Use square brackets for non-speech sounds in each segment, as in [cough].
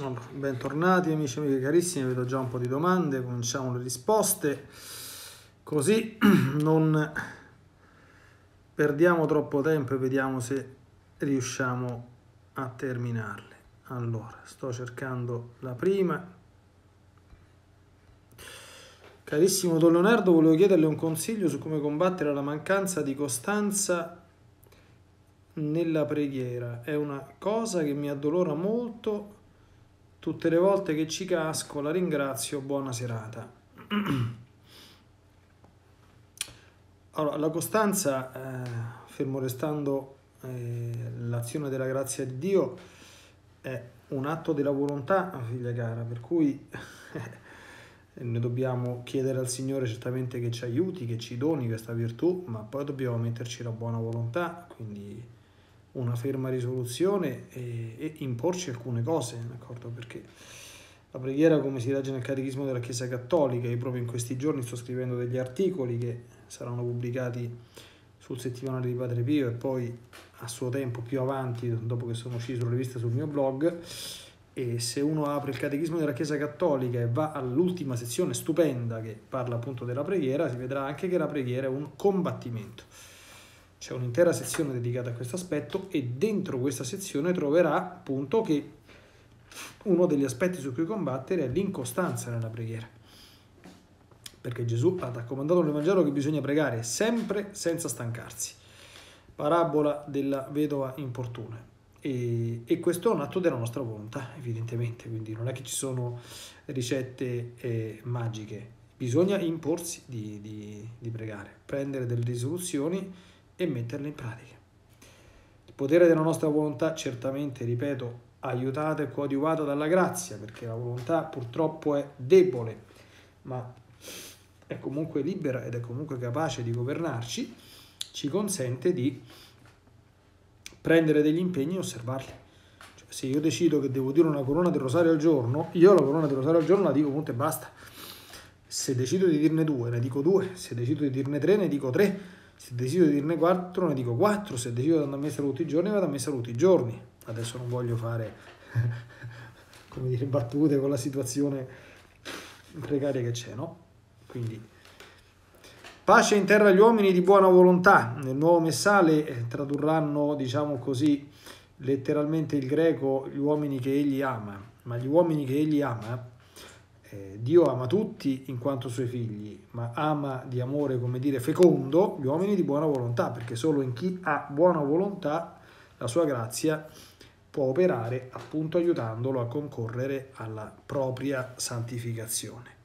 Allora, bentornati amici e amiche carissimi, vedo già un po' di domande, cominciamo le risposte, così [clears throat] non perdiamo troppo tempo e vediamo se riusciamo a terminarle. Allora, sto cercando la prima. Carissimo Don Leonardo, volevo chiederle un consiglio su come combattere la mancanza di costanza nella preghiera. È una cosa che mi addolora molto Tutte le volte che ci casco la ringrazio, buona serata. [clears throat] Allora, la costanza, eh, fermo restando eh, l'azione della grazia di Dio, è un atto della volontà, figlia cara, per cui [laughs] noi dobbiamo chiedere al Signore certamente che ci aiuti, che ci doni questa virtù, ma poi dobbiamo metterci la buona volontà, quindi una ferma risoluzione e, e imporci alcune cose, d'accordo? Perché la preghiera, come si legge nel Catechismo della Chiesa Cattolica, io proprio in questi giorni sto scrivendo degli articoli che saranno pubblicati sul settimanale di Padre Pio e poi a suo tempo più avanti, dopo che sono usciti sulla rivista sul mio blog, e se uno apre il Catechismo della Chiesa Cattolica e va all'ultima sezione stupenda che parla appunto della preghiera, si vedrà anche che la preghiera è un combattimento c'è un'intera sezione dedicata a questo aspetto e dentro questa sezione troverà appunto che uno degli aspetti su cui combattere è l'incostanza nella preghiera. Perché Gesù ha raccomandato nel Vangelo che bisogna pregare sempre senza stancarsi. Parabola della vedova importuna. E, e, questo è un atto della nostra volontà, evidentemente, quindi non è che ci sono ricette eh, magiche. Bisogna imporsi di, di, di pregare, prendere delle risoluzioni e metterle in pratica. Il potere della nostra volontà, certamente, ripeto, aiutato e coadiuvato dalla grazia, perché la volontà purtroppo è debole, ma è comunque libera ed è comunque capace di governarci, ci consente di prendere degli impegni e osservarli. Cioè, se io decido che devo dire una corona del rosario al giorno, io la corona del rosario al giorno la dico punto e basta. Se decido di dirne due, ne dico due, se decido di dirne tre, ne dico tre, se decido di dirne 4, ne dico 4. Se decido di andare a messa tutti i giorni, vado a messa tutti i giorni. Adesso non voglio fare, [laughs] come dire, battute con la situazione precaria che c'è, no? Quindi, pace in terra agli uomini di buona volontà. Nel nuovo messale eh, tradurranno, diciamo così, letteralmente il greco gli uomini che egli ama. Ma gli uomini che egli ama eh, Dio ama tutti in quanto suoi figli, ma ama di amore, come dire, fecondo gli uomini di buona volontà, perché solo in chi ha buona volontà la sua grazia può operare appunto aiutandolo a concorrere alla propria santificazione.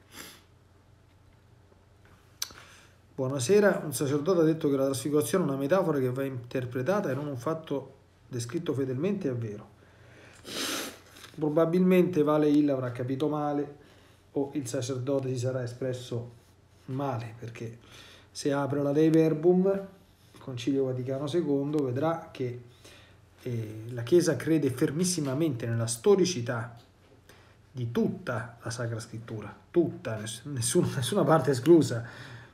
Buonasera, un sacerdote ha detto che la trasfigurazione è una metafora che va interpretata e non un fatto descritto fedelmente, è vero. Probabilmente Vale Hill avrà capito male, o il sacerdote si sarà espresso male, perché se apre la Dei Verbum, il Concilio Vaticano II vedrà che eh, la Chiesa crede fermissimamente nella storicità di tutta la Sacra Scrittura, tutta, nessuna, [laughs] nessuna parte esclusa.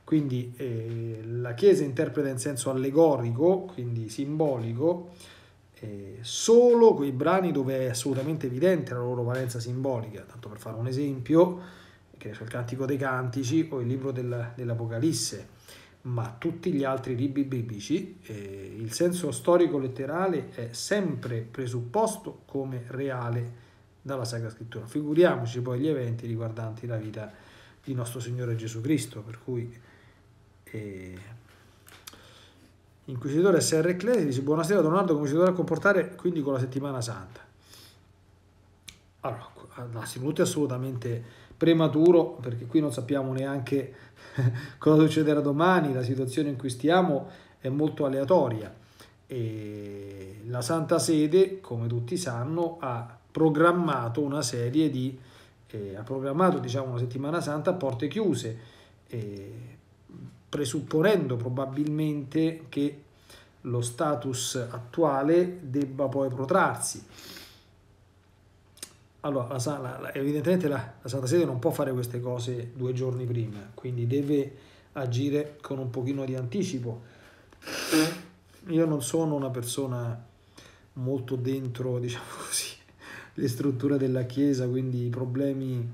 Quindi eh, la Chiesa interpreta in senso allegorico, quindi simbolico, eh, solo quei brani dove è assolutamente evidente la loro valenza simbolica, tanto per fare un esempio, che ne so, il Cantico dei Cantici o il libro del, dell'Apocalisse, ma tutti gli altri libri biblici, eh, il senso storico-letterale è sempre presupposto come reale dalla Sacra Scrittura. Figuriamoci poi gli eventi riguardanti la vita di nostro Signore Gesù Cristo, per cui... Eh, Inquisitore S.R. Ecclesi dice buonasera Leonardo, come si dovrà comportare quindi con la settimana santa? Allora, assoluto è assolutamente prematuro perché qui non sappiamo neanche [laughs] cosa succederà domani, la situazione in cui stiamo è molto aleatoria e la Santa Sede, come tutti sanno, ha programmato una serie di eh, ha programmato diciamo una settimana santa a porte chiuse eh, presupponendo probabilmente che lo status attuale debba poi protrarsi. Allora, la, la, evidentemente la, la, Santa Sede non può fare queste cose due giorni prima, quindi deve agire con un pochino di anticipo. Io non sono una persona molto dentro, [laughs] diciamo così, le strutture della Chiesa, quindi i problemi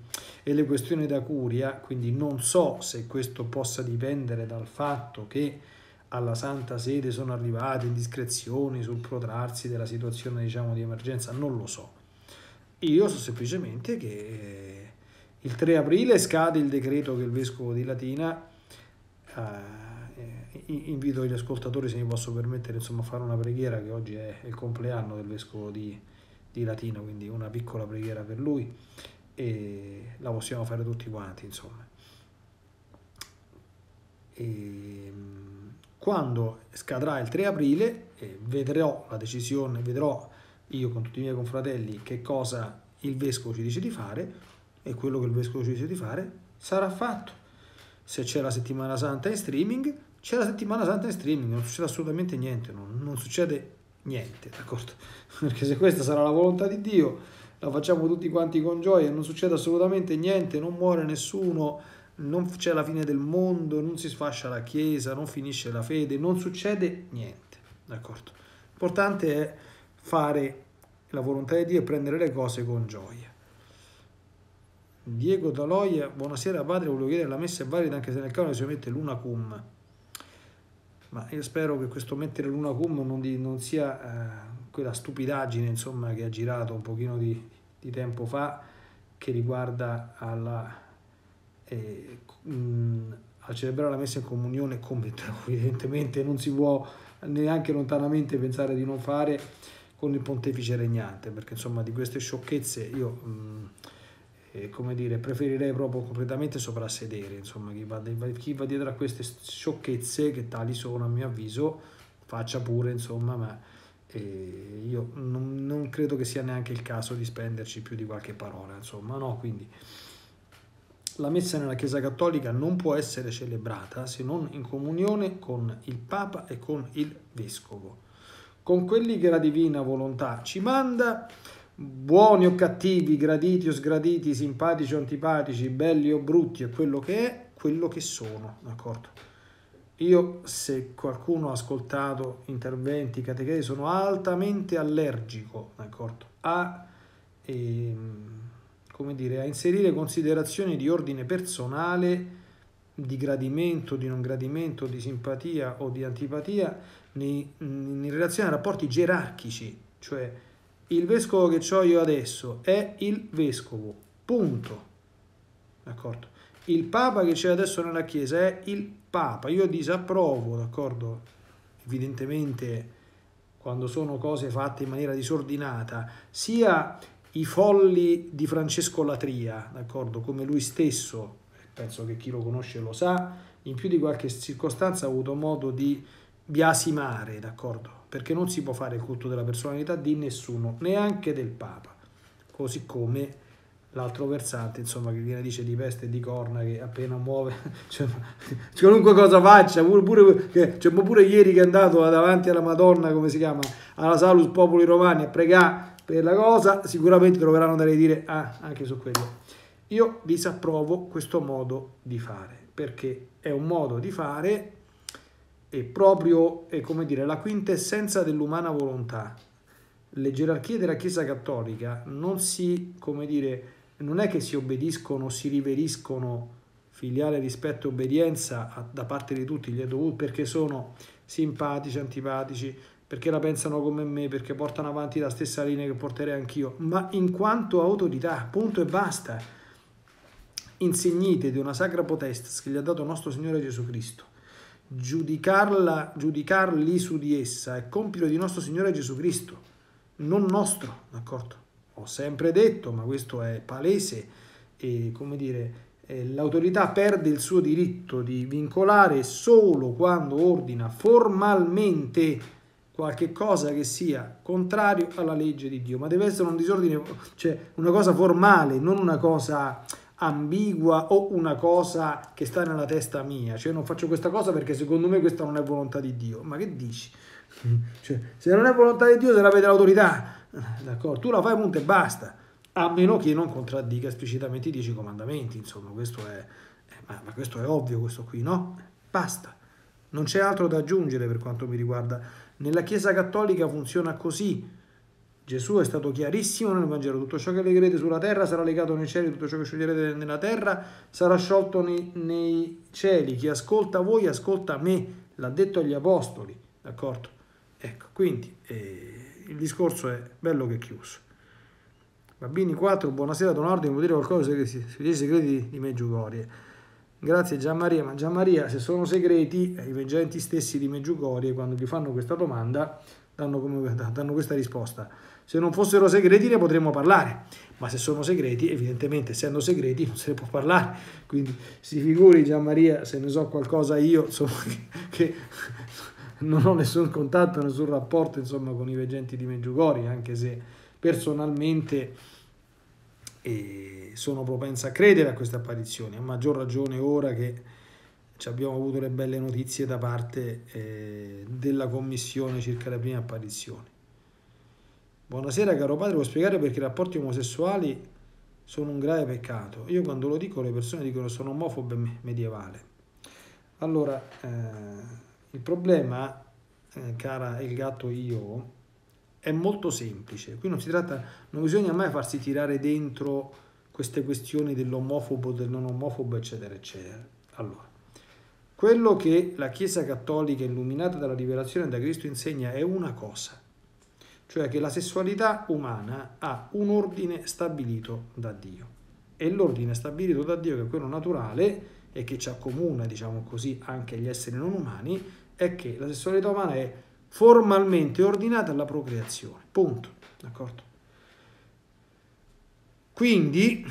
e le questioni da curia, quindi non so se questo possa dipendere dal fatto che alla Santa Sede sono arrivate indiscrezioni sul protrarsi della situazione diciamo, di emergenza, non lo so. Io so semplicemente che eh, il 3 aprile scade il decreto che il Vescovo di Latina, eh, eh, invito gli ascoltatori se mi posso permettere insomma, a fare una preghiera che oggi è il compleanno del Vescovo di, di Latina, quindi una piccola preghiera per lui e la possiamo fare tutti quanti insomma e ehm, quando scadrà il 3 aprile vedrò la decisione vedrò io con tutti i miei confratelli che cosa il vescovo ci dice di fare e quello che il vescovo ci dice di fare sarà fatto se c'è la settimana santa in streaming c'è la settimana santa in streaming non succede assolutamente niente non, non succede niente d'accordo [laughs] perché se questa sarà la volontà di Dio la facciamo tutti quanti con gioia, non succede assolutamente niente, non muore nessuno, non c'è la fine del mondo, non si sfascia la Chiesa, non finisce la fede, non succede niente, d'accordo? L'importante è fare la volontà di Dio e prendere le cose con gioia. Diego Daloia, buonasera padre, volevo chiedere la messa è valida anche se nel canone si mette l'una cum. Ma io spero che questo mettere l'una cum non, di, non sia... Eh, quella stupidaggine insomma, che ha girato un pochino di, di tempo fa che riguarda alla, eh, mh, mm, a celebrare la messa in comunione come [laughs] evidentemente non si può neanche lontanamente pensare di non fare con il pontefice regnante perché insomma di queste sciocchezze io mh, mm, eh, come dire preferirei proprio completamente soprassedere insomma chi va, chi va dietro a queste sciocchezze che tali sono a mio avviso faccia pure insomma ma e io non, non, credo che sia neanche il caso di spenderci più di qualche parola, insomma, no, quindi la messa nella Chiesa Cattolica non può essere celebrata se non in comunione con il Papa e con il Vescovo. Con quelli che la divina volontà ci manda, buoni o cattivi, graditi o sgraditi, simpatici o antipatici, belli o brutti, è quello che è, quello che sono, d'accordo? Io, se qualcuno ha ascoltato interventi catechesi, sono altamente allergico a, eh, dire, a inserire considerazioni di ordine personale, di gradimento, di non gradimento, di simpatia o di antipatia in, in relazione a rapporti gerarchici, cioè il vescovo che ho io adesso è il vescovo, punto. D'accordo? il Papa che c'è adesso nella Chiesa è il Papa. Io disapprovo, d'accordo? Evidentemente quando sono cose fatte in maniera disordinata, sia i folli di Francesco Latria, d'accordo? Come lui stesso, penso che chi lo conosce lo sa, in più di qualche circostanza ha avuto modo di biasimare, d'accordo? Perché non si può fare il culto della personalità di nessuno, neanche del Papa, così come l'altro versante, insomma, che viene dice di peste e di corna, che appena muove, [laughs] cioè, cioè, qualunque cosa faccia, pure, pure, cioè, pure ieri che è andato davanti alla Madonna, come si chiama, alla Salus Popoli Romani a pregare per la cosa, sicuramente troveranno da dire ah, anche su quello. Io disapprovo questo modo di fare, perché è un modo di fare e proprio è come dire, la quintessenza dell'umana volontà. Le gerarchie della Chiesa Cattolica non si, come dire, non è che si obbediscono o si riveriscono filiale rispetto e obbedienza a, da parte di tutti gli EDU perché sono simpatici, antipatici, perché la pensano come me, perché portano avanti la stessa linea che porterei anch'io, ma in quanto autorità, punto e basta. Insignite di una sacra potestas che gli ha dato nostro Signore Gesù Cristo, giudicarla, giudicarli su di essa è compito di nostro Signore Gesù Cristo, non nostro, d'accordo? ho sempre detto, ma questo è palese, e come dire, eh, l'autorità perde il suo diritto di vincolare solo quando ordina formalmente qualche cosa che sia contrario alla legge di Dio, ma deve essere un disordine, cioè una cosa formale, non una cosa ambigua o una cosa che sta nella testa mia, cioè non faccio questa cosa perché secondo me questa non è volontà di Dio, ma che dici? [laughs] Cioè, se non è volontà di Dio se l'avete l'autorità, D'accordo? Tu la fai punto e basta, a meno che non contraddica esplicitamente i dieci comandamenti, insomma, questo è, eh, ma questo è ovvio, questo qui, no? Basta. Non c'è altro da aggiungere per quanto mi riguarda. Nella Chiesa Cattolica funziona così. Gesù è stato chiarissimo nel Vangelo, tutto ciò che legherete sulla terra sarà legato nei cieli, tutto ciò che scioglierete nella terra sarà sciolto nei, nei cieli. Chi ascolta voi ascolta me, l'ha detto agli apostoli, d'accordo? Ecco, quindi... Eh il discorso è bello che è chiuso. Bambini 4, buonasera Donardo, vuol dire qualcosa che si, si dice segreti di Meggiugorie. Grazie Gianmaria, ma Gianmaria se sono segreti, eh, i veggenti stessi di Meggiugorie quando gli fanno questa domanda danno, come, [laughs] danno questa risposta. Se non fossero segreti ne potremmo parlare, ma se sono segreti, evidentemente essendo segreti non se ne può parlare, quindi si figuri Gianmaria se ne so qualcosa io, insomma, [laughs] che, che [laughs] non ho nessun contatto, nessun rapporto insomma, con i veggenti di Meggiugori, anche se personalmente eh, sono propenso a credere a queste apparizioni, a maggior ragione ora che ci abbiamo avuto le belle notizie da parte eh, della commissione circa le prime apparizioni. Buonasera caro padre, vuoi spiegare perché i rapporti omosessuali sono un grave peccato? Io quando lo dico le persone dicono sono omofobe medievale. Allora, eh, il problema, eh, cara il gatto io, è molto semplice. Qui non si tratta, non bisogna mai farsi tirare dentro queste questioni dell'omofobo, del non omofobo, eccetera, eccetera. Allora, quello che la Chiesa Cattolica illuminata dalla rivelazione da Cristo insegna è una cosa, cioè che la sessualità umana ha un ordine stabilito da Dio. E l'ordine stabilito da Dio, che è quello naturale, e che ci accomuna, diciamo così, anche agli esseri non umani, è che la sessualità umana è formalmente ordinata alla procreazione. Punto. D'accordo? Quindi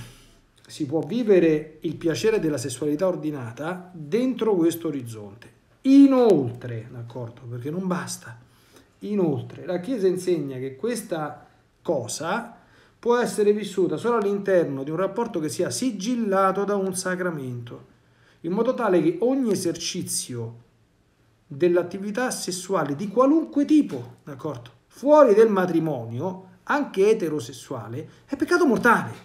si può vivere il piacere della sessualità ordinata dentro questo orizzonte. Inoltre, d'accordo? Perché non basta. Inoltre, la Chiesa insegna che questa cosa può essere vissuta solo all'interno di un rapporto che sia sigillato da un sacramento in modo tale che ogni esercizio dell'attività sessuale di qualunque tipo, d'accordo? Fuori del matrimonio, anche eterosessuale, è peccato mortale.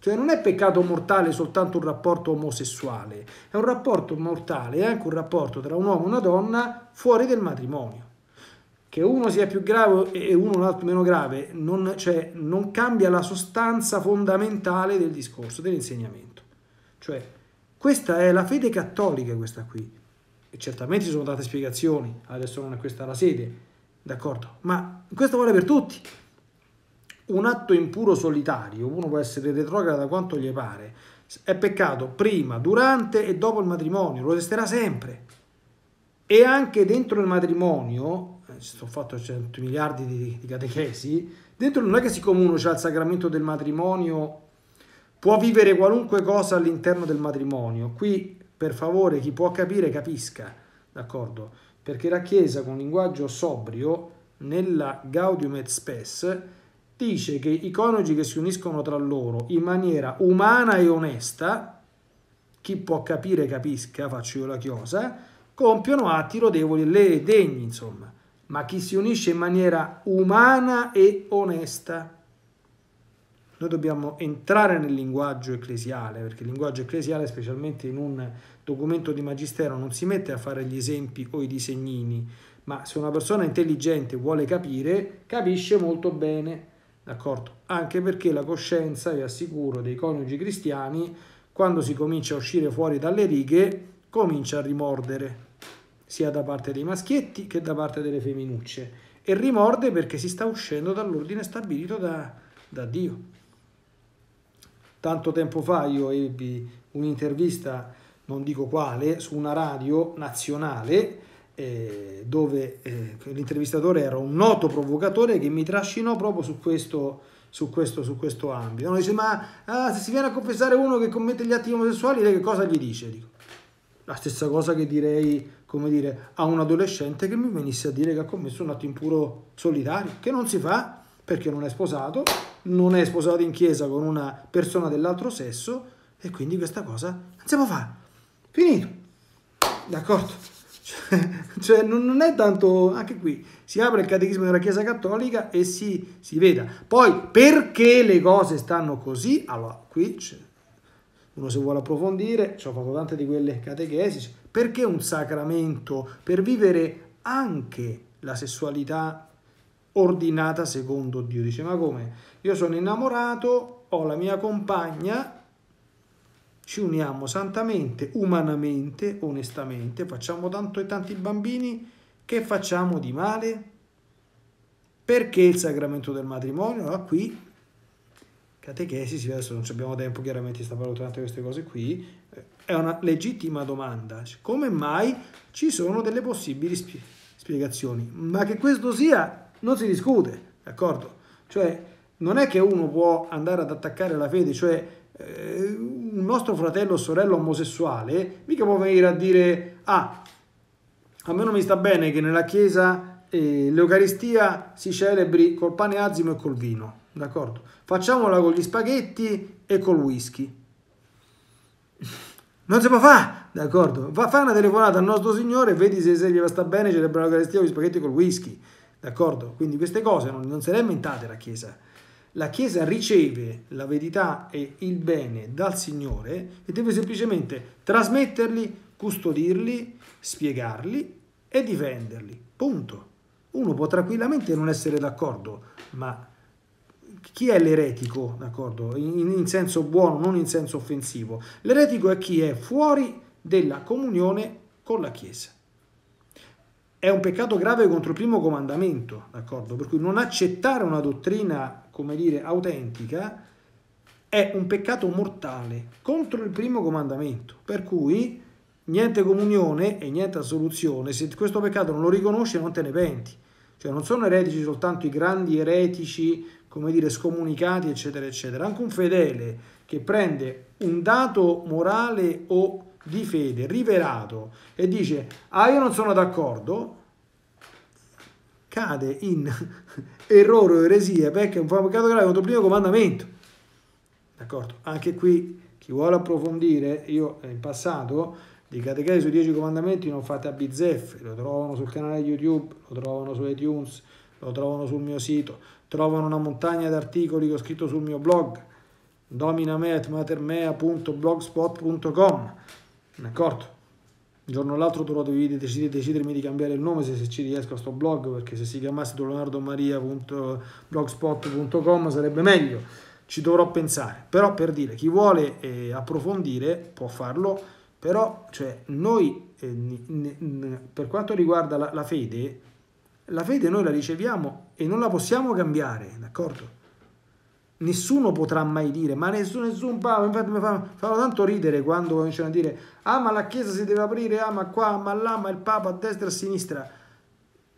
Cioè non è peccato mortale soltanto un rapporto omosessuale, è un rapporto mortale, è anche un rapporto tra un uomo e una donna fuori del matrimonio. Che uno sia più grave e uno un altro meno grave non, cioè, non cambia la sostanza fondamentale del discorso, dell'insegnamento. Cioè questa è la fede cattolica, questa qui. E certamente ci sono date spiegazioni, adesso non è questa la sede, d'accordo? Ma questo vale per tutti. Un atto impuro solitario, uno può essere retrogrado da quanto gli pare, è peccato prima, durante e dopo il matrimonio, lo resterà sempre. E anche dentro il matrimonio, ho eh, fatto 100 miliardi di, di catechesi, dentro non è che siccome uno ha il sacramento del matrimonio Può vivere qualunque cosa all'interno del matrimonio. Qui, per favore, chi può capire, capisca, d'accordo? Perché la Chiesa, con linguaggio sobrio, nella Gaudium et Spes, dice che i coniugi che si uniscono tra loro in maniera umana e onesta, chi può capire capisca, faccio io la chiosa, compiono atti lodevoli e degni, insomma. Ma chi si unisce in maniera umana e onesta, noi dobbiamo entrare nel linguaggio ecclesiale, perché il linguaggio ecclesiale, specialmente in un documento di magistero, non si mette a fare gli esempi o i disegnini, ma se una persona intelligente vuole capire, capisce molto bene, d'accordo? Anche perché la coscienza, vi assicuro, dei coniugi cristiani, quando si comincia a uscire fuori dalle righe, comincia a rimordere, sia da parte dei maschietti che da parte delle femminucce. E rimorde perché si sta uscendo dall'ordine stabilito da, da Dio. Tanto tempo fa io ebbi un'intervista, non dico quale, su una radio nazionale eh, dove eh, l'intervistatore era un noto provocatore che mi trascinò proprio su questo, su questo, su questo ambito. Uno dice, ma ah, se si viene a confessare uno che commette gli atti omosessuali, lei che cosa gli dice? Dico, la stessa cosa che direi come dire, a un adolescente che mi venisse a dire che ha commesso un atto impuro solitario, che non si fa perché non è sposato, non è sposato in chiesa con una persona dell'altro sesso e quindi questa cosa non si può fare. Finito. D'accordo? Cioè, [laughs] cioè, non è tanto... Anche qui si apre il catechismo della Chiesa Cattolica e si, si veda. Poi perché le cose stanno così? Allora, qui uno se vuole approfondire, ci ho fatto tante di quelle catechesi, perché un sacramento? Per vivere anche la sessualità ordinata secondo Dio. Dice, ma come? Io sono innamorato, ho la mia compagna, ci uniamo santamente, umanamente, onestamente, facciamo tanto e tanti bambini, che facciamo di male? Perché il sacramento del matrimonio? Allora qui, catechesi, adesso non abbiamo tempo chiaramente di stare valutando queste cose qui, eh, è una legittima domanda. Come mai ci sono delle possibili spiegazioni? Ma che questo sia non si discute, d'accordo? Cioè, non è che uno può andare ad attaccare la fede, cioè eh, un nostro fratello o sorella omosessuale mica può venire a dire ah, a me non mi sta bene che nella chiesa eh, l'Eucaristia si celebri col pane azimo e col vino, d'accordo? Facciamola con gli spaghetti e col whisky. [laughs] Non si può fare, d'accordo? Fa, fa una telefonata al nostro Signore, e vedi se, se gli va sta bene celebrare l'Eucaristia con gli spaghetti e col whisky. D'accordo? Quindi queste cose non, non se le ha inventate la Chiesa. La Chiesa riceve la verità e il bene dal Signore e deve semplicemente trasmetterli, custodirli, spiegarli e difenderli. Punto. Uno può tranquillamente non essere d'accordo, ma chi è l'eretico, d'accordo? In, in, senso buono, non in senso offensivo. L'eretico è chi è fuori della comunione con la Chiesa è un peccato grave contro il primo comandamento, d'accordo? Per cui non accettare una dottrina, come dire, autentica è un peccato mortale contro il primo comandamento. Per cui niente comunione e niente assoluzione, se questo peccato non lo riconosci non te ne penti. Cioè non sono eretici soltanto i grandi eretici, come dire, scomunicati, eccetera, eccetera. Anche un fedele che prende un dato morale o di fede, rivelato, e dice, ah io non sono d'accordo, cade in [laughs] errore o eresia, perché è un peccato grave contro il primo comandamento. D'accordo? Anche qui, chi vuole approfondire, io eh, in passato di catechesi sui dieci comandamenti non fate a bizzeffe, lo trovano sul canale YouTube, lo trovano su iTunes, lo trovano sul mio sito, trovano una montagna di articoli che ho scritto sul mio blog dominameatmatermea.blogspot.com d'accordo? Un giorno o l'altro dovrò decidere, decidermi di cambiare il nome se, se, ci riesco a sto blog, perché se si chiamasse leonardomaria.blogspot.com sarebbe meglio, ci dovrò pensare. Però per dire, chi vuole eh, approfondire può farlo, però cioè, noi eh, ne, ne, per quanto riguarda la, la fede, la fede noi la riceviamo e non la possiamo cambiare, d'accordo? nessuno potrà mai dire, ma nessuno, nessun papa, infatti mi fanno, tanto ridere quando cominciano a dire, ah ma la chiesa si deve aprire, ah ma qua, ma là, ma il papa a destra e a sinistra.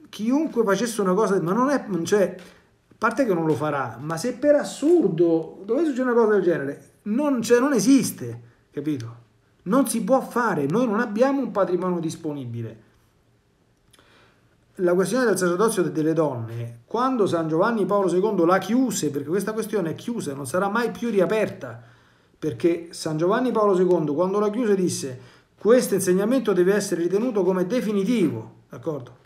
Chiunque facesse una cosa, ma non è, cioè, a parte che non lo farà, ma se per assurdo dovesse succedere una cosa del genere, non, cioè, non esiste, capito? Non si può fare, noi non abbiamo un patrimonio disponibile la questione del sacerdozio delle donne, quando San Giovanni Paolo II la chiuse, perché questa questione è chiusa, non sarà mai più riaperta, perché San Giovanni Paolo II quando la chiuse disse questo insegnamento deve essere ritenuto come definitivo, d'accordo?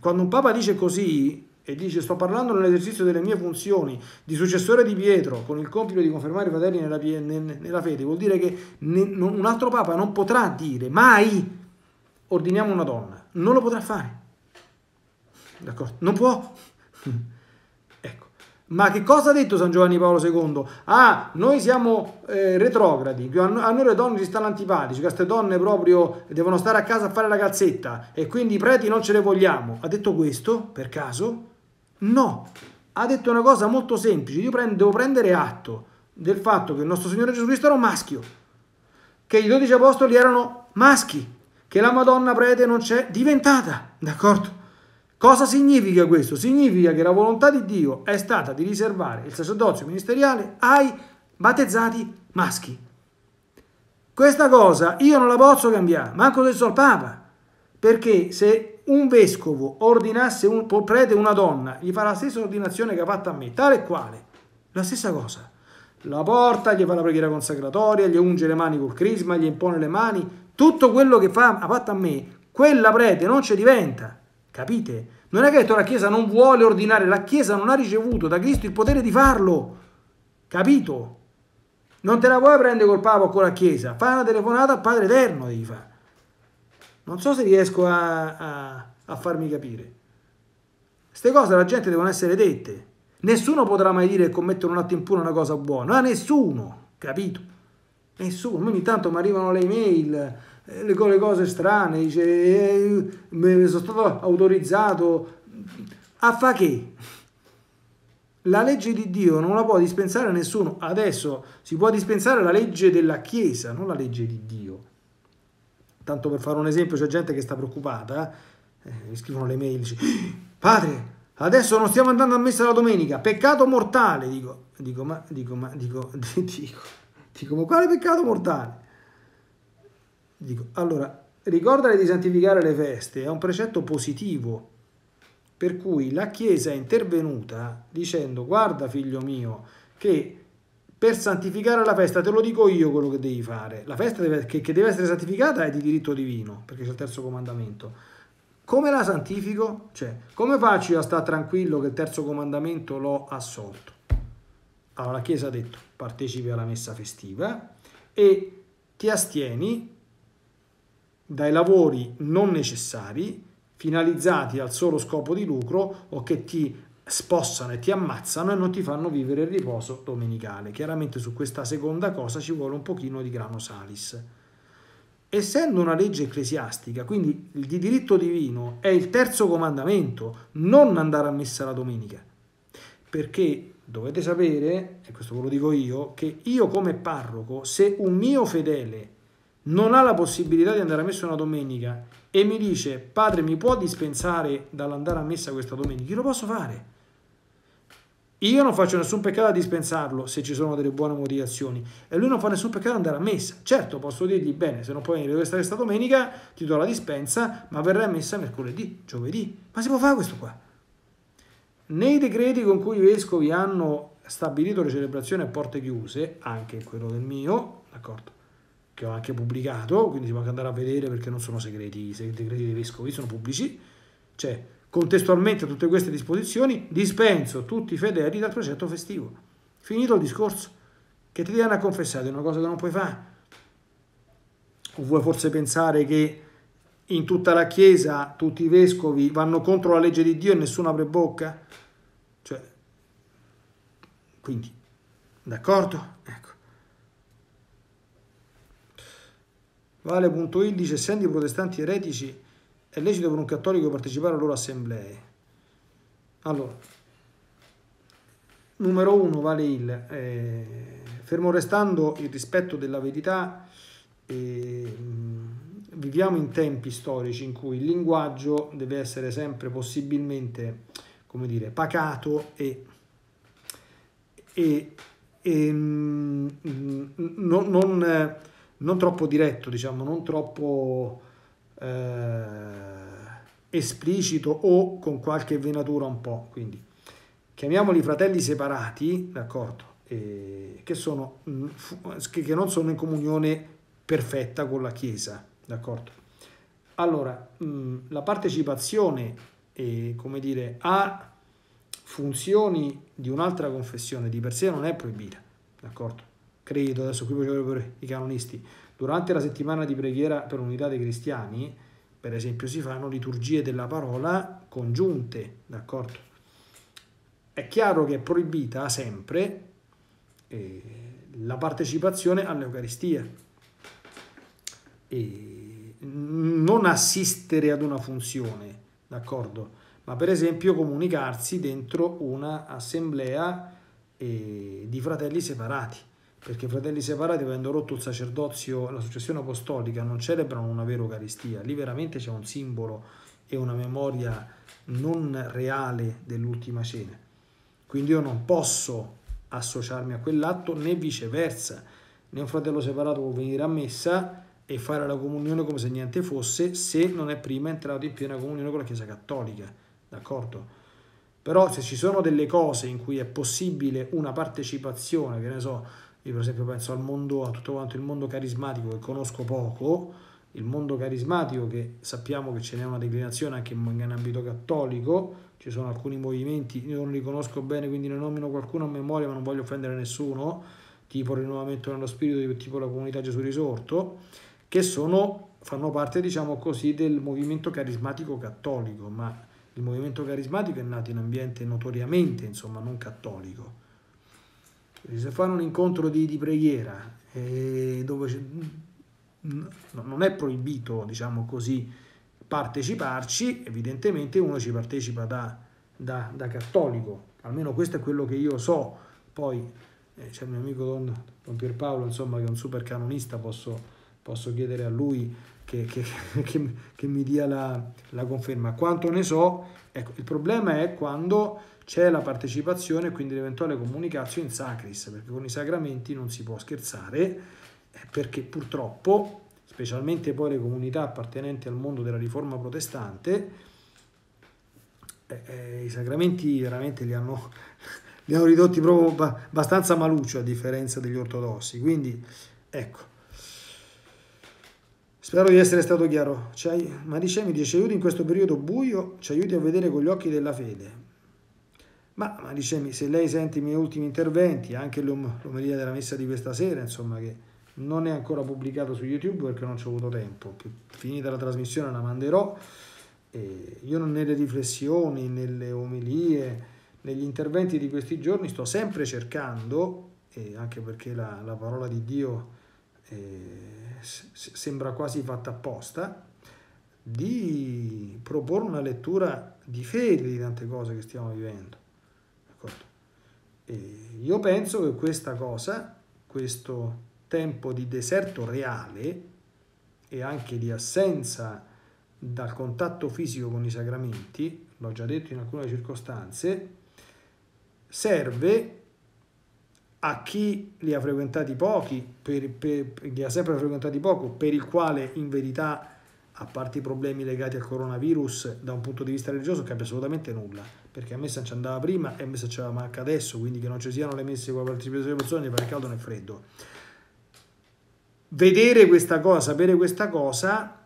Quando un Papa dice così e dice sto parlando nell'esercizio delle mie funzioni di successore di Pietro con il compito di confermare i fratelli nella, nella fede, vuol dire che un altro Papa non potrà dire mai ordiniamo una donna, non lo potrà fare D'accordo? Non può. ecco. Ma che cosa ha detto San Giovanni Paolo II? Ah, noi siamo eh, retrogradi, a noi le donne ci stanno antipatici, queste donne proprio devono stare a casa a fare la calzetta e quindi i preti non ce le vogliamo. Ha detto questo, per caso? No, ha detto una cosa molto semplice, io prendo, devo prendere atto del fatto che il nostro Signore Gesù Cristo era un maschio, che i dodici apostoli erano maschi, che la Madonna prete non c'è diventata, d'accordo? Cosa significa questo? Significa che la volontà di Dio è stata di riservare il sacerdozio ministeriale ai battezzati maschi. Questa cosa io non la posso cambiare, manco se sono il Papa, perché se un vescovo ordinasse un prete una donna, gli fa la stessa ordinazione che ha fatto a me, tale e quale, la stessa cosa. La porta, gli fa la preghiera consacratoria, gli unge le mani col crisma, gli impone le mani, tutto quello che fa, ha fatto a me, quella prete non ci diventa Capite? Non è che la Chiesa non vuole ordinare, la Chiesa non ha ricevuto da Cristo il potere di farlo. Capito? Non te la vuoi prendere col Papa o con la Chiesa? Fai una telefonata al Padre Eterno, devi fare. Non so se riesco a, a, a farmi capire. Queste cose la gente devono essere dette. Nessuno potrà mai dire che commettere un atto impuro è una cosa buona. Ma eh, nessuno, capito? Nessuno. Ogni tanto mi arrivano le email eh, le, le cose strane, dice, eh, me sono stato autorizzato. A fa che? La legge di Dio non la può dispensare nessuno. Adesso si può dispensare la legge della Chiesa, non la legge di Dio. Tanto per fare un esempio, c'è gente che sta preoccupata, eh, eh mi scrivono le mail, dice, ah, padre, adesso non stiamo andando a messa la domenica, peccato mortale, dico, dico, ma, dico, ma, dico, [laughs] dico, dico, ma quale peccato mortale? Dico, allora, ricordare di santificare le feste è un precetto positivo, per cui la Chiesa è intervenuta dicendo, guarda figlio mio, che per santificare la festa te lo dico io quello che devi fare. La festa deve, che, che deve essere santificata è di diritto divino, perché c'è il terzo comandamento come la santifico? Cioè, come faccio a stare tranquillo che il terzo comandamento l'ho assolto? Allora la Chiesa ha detto, partecipi alla messa festiva e ti astieni dai lavori non necessari, finalizzati al solo scopo di lucro o che ti spossano e ti ammazzano e non ti fanno vivere il riposo domenicale. Chiaramente su questa seconda cosa ci vuole un pochino di grano salis. Essendo una legge ecclesiastica, quindi il di diritto divino è il terzo comandamento, non andare a messa la domenica. Perché dovete sapere, e questo ve lo dico io, che io come parroco, se un mio fedele non ha la possibilità di andare a messa una domenica e mi dice padre mi può dispensare dall'andare a messa questa domenica, io lo posso fare. Io non faccio nessun peccato a dispensarlo se ci sono delle buone motivazioni e lui non fa nessun peccato ad andare a messa. Certo, posso dirgli bene, se non puoi venire questa, questa domenica ti do la dispensa, ma verrai a messa mercoledì, giovedì. Ma si può fare questo qua. Nei decreti con cui i vescovi hanno stabilito le celebrazioni a porte chiuse, anche quello del mio, d'accordo? che ho anche pubblicato, quindi si può anche andare a vedere perché non sono segreti, i segreti dei vescovi sono pubblici, cioè contestualmente a tutte queste disposizioni dispenso tutti i fedeli dal progetto festivo. Finito il discorso, che ti diano a confessare è una cosa che non puoi fare. O vuoi forse pensare che in tutta la Chiesa tutti i vescovi vanno contro la legge di Dio e nessuno apre bocca? Cioè, quindi, d'accordo? Ecco. Vale.il essendo i protestanti eretici, è lecito per un cattolico partecipare alle loro assemblee. Allora, numero uno, vale il, eh, fermo restando il rispetto della verità, eh, viviamo in tempi storici in cui il linguaggio deve essere sempre possibilmente, come dire, pacato e, e, e mm, non... non non troppo diretto, diciamo, non troppo eh, esplicito o con qualche venatura un po'. Quindi chiamiamoli fratelli separati, d'accordo, che, sono, mm, che non sono in comunione perfetta con la Chiesa, d'accordo. Allora, mm, la partecipazione, è, come dire, a funzioni di un'altra confessione di per sé non è proibita, d'accordo? credo, adesso qui voglio per i canonisti, durante la settimana di preghiera per l'unità dei cristiani, per esempio, si fanno liturgie della parola congiunte, d'accordo? È chiaro che è proibita sempre eh, la partecipazione all'Eucaristia. E non assistere ad una funzione, d'accordo? Ma per esempio comunicarsi dentro un'assemblea eh, di fratelli separati perché fratelli separati, avendo rotto il sacerdozio, la successione apostolica, non celebrano una vera Eucaristia. Lì veramente c'è un simbolo e una memoria non reale dell'ultima cena. Quindi io non posso associarmi a quell'atto, né viceversa. Né un fratello separato può venire a messa e fare la comunione come se niente fosse, se non è prima entrato in piena comunione con la Chiesa Cattolica. D'accordo? Però se ci sono delle cose in cui è possibile una partecipazione, che ne so, io per esempio penso al mondo, a tutto quanto il mondo carismatico che conosco poco, il mondo carismatico che sappiamo che ce n'è una declinazione anche in ambito cattolico, ci sono alcuni movimenti, io non li conosco bene quindi ne nomino qualcuno a memoria ma non voglio offendere nessuno, tipo il rinnovamento nello spirito, tipo la comunità Gesù Risorto, che sono, fanno parte diciamo così del movimento carismatico cattolico, ma il movimento carismatico è nato in ambiente notoriamente insomma non cattolico se fanno un incontro di, di preghiera eh, dove non è proibito, diciamo così, parteciparci, evidentemente uno ci partecipa da, da, da cattolico, almeno questo è quello che io so, poi eh, c'è il mio amico Don, Don Pierpaolo, insomma, che è un super canonista, posso, posso chiedere a lui che, che, [laughs] che, che mi dia la, la conferma. Quanto ne so, ecco, il problema è quando c'è la partecipazione e quindi l'eventuale comunicazione in sacris, perché con i sacramenti non si può scherzare, eh, perché purtroppo, specialmente poi le comunità appartenenti al mondo della riforma protestante, eh, eh, i sacramenti veramente li hanno, [laughs] li hanno ridotti proprio abbastanza maluccio a differenza degli ortodossi. Quindi, ecco. Spero di essere stato chiaro. Marice mi dice, aiuti in questo periodo buio, ci aiuti a vedere con gli occhi della fede. Ma, ma dicemi, se lei sente i miei ultimi interventi, anche l'omelia della messa di questa sera, insomma, che non è ancora pubblicato su YouTube perché non ci ho avuto tempo, finita la trasmissione la manderò, e io nelle riflessioni, nelle omelie, negli interventi di questi giorni sto sempre cercando, e anche perché la, la, parola di Dio eh, sembra quasi fatta apposta, di proporre una lettura di fede di tante cose che stiamo vivendo io penso che questa cosa, questo tempo di deserto reale e anche di assenza dal contatto fisico con i sacramenti, l'ho già detto in alcune circostanze, serve a chi li ha frequentati pochi, per, per, li ha sempre frequentati poco, per il quale in verità a parte i problemi legati al coronavirus, da un punto di vista religioso cambia assolutamente nulla, perché a messa ci andava prima e a messa la manca adesso, quindi che non ci siano le messe con la partecipazione delle persone né per il caldo nel freddo. Vedere questa cosa, sapere questa cosa,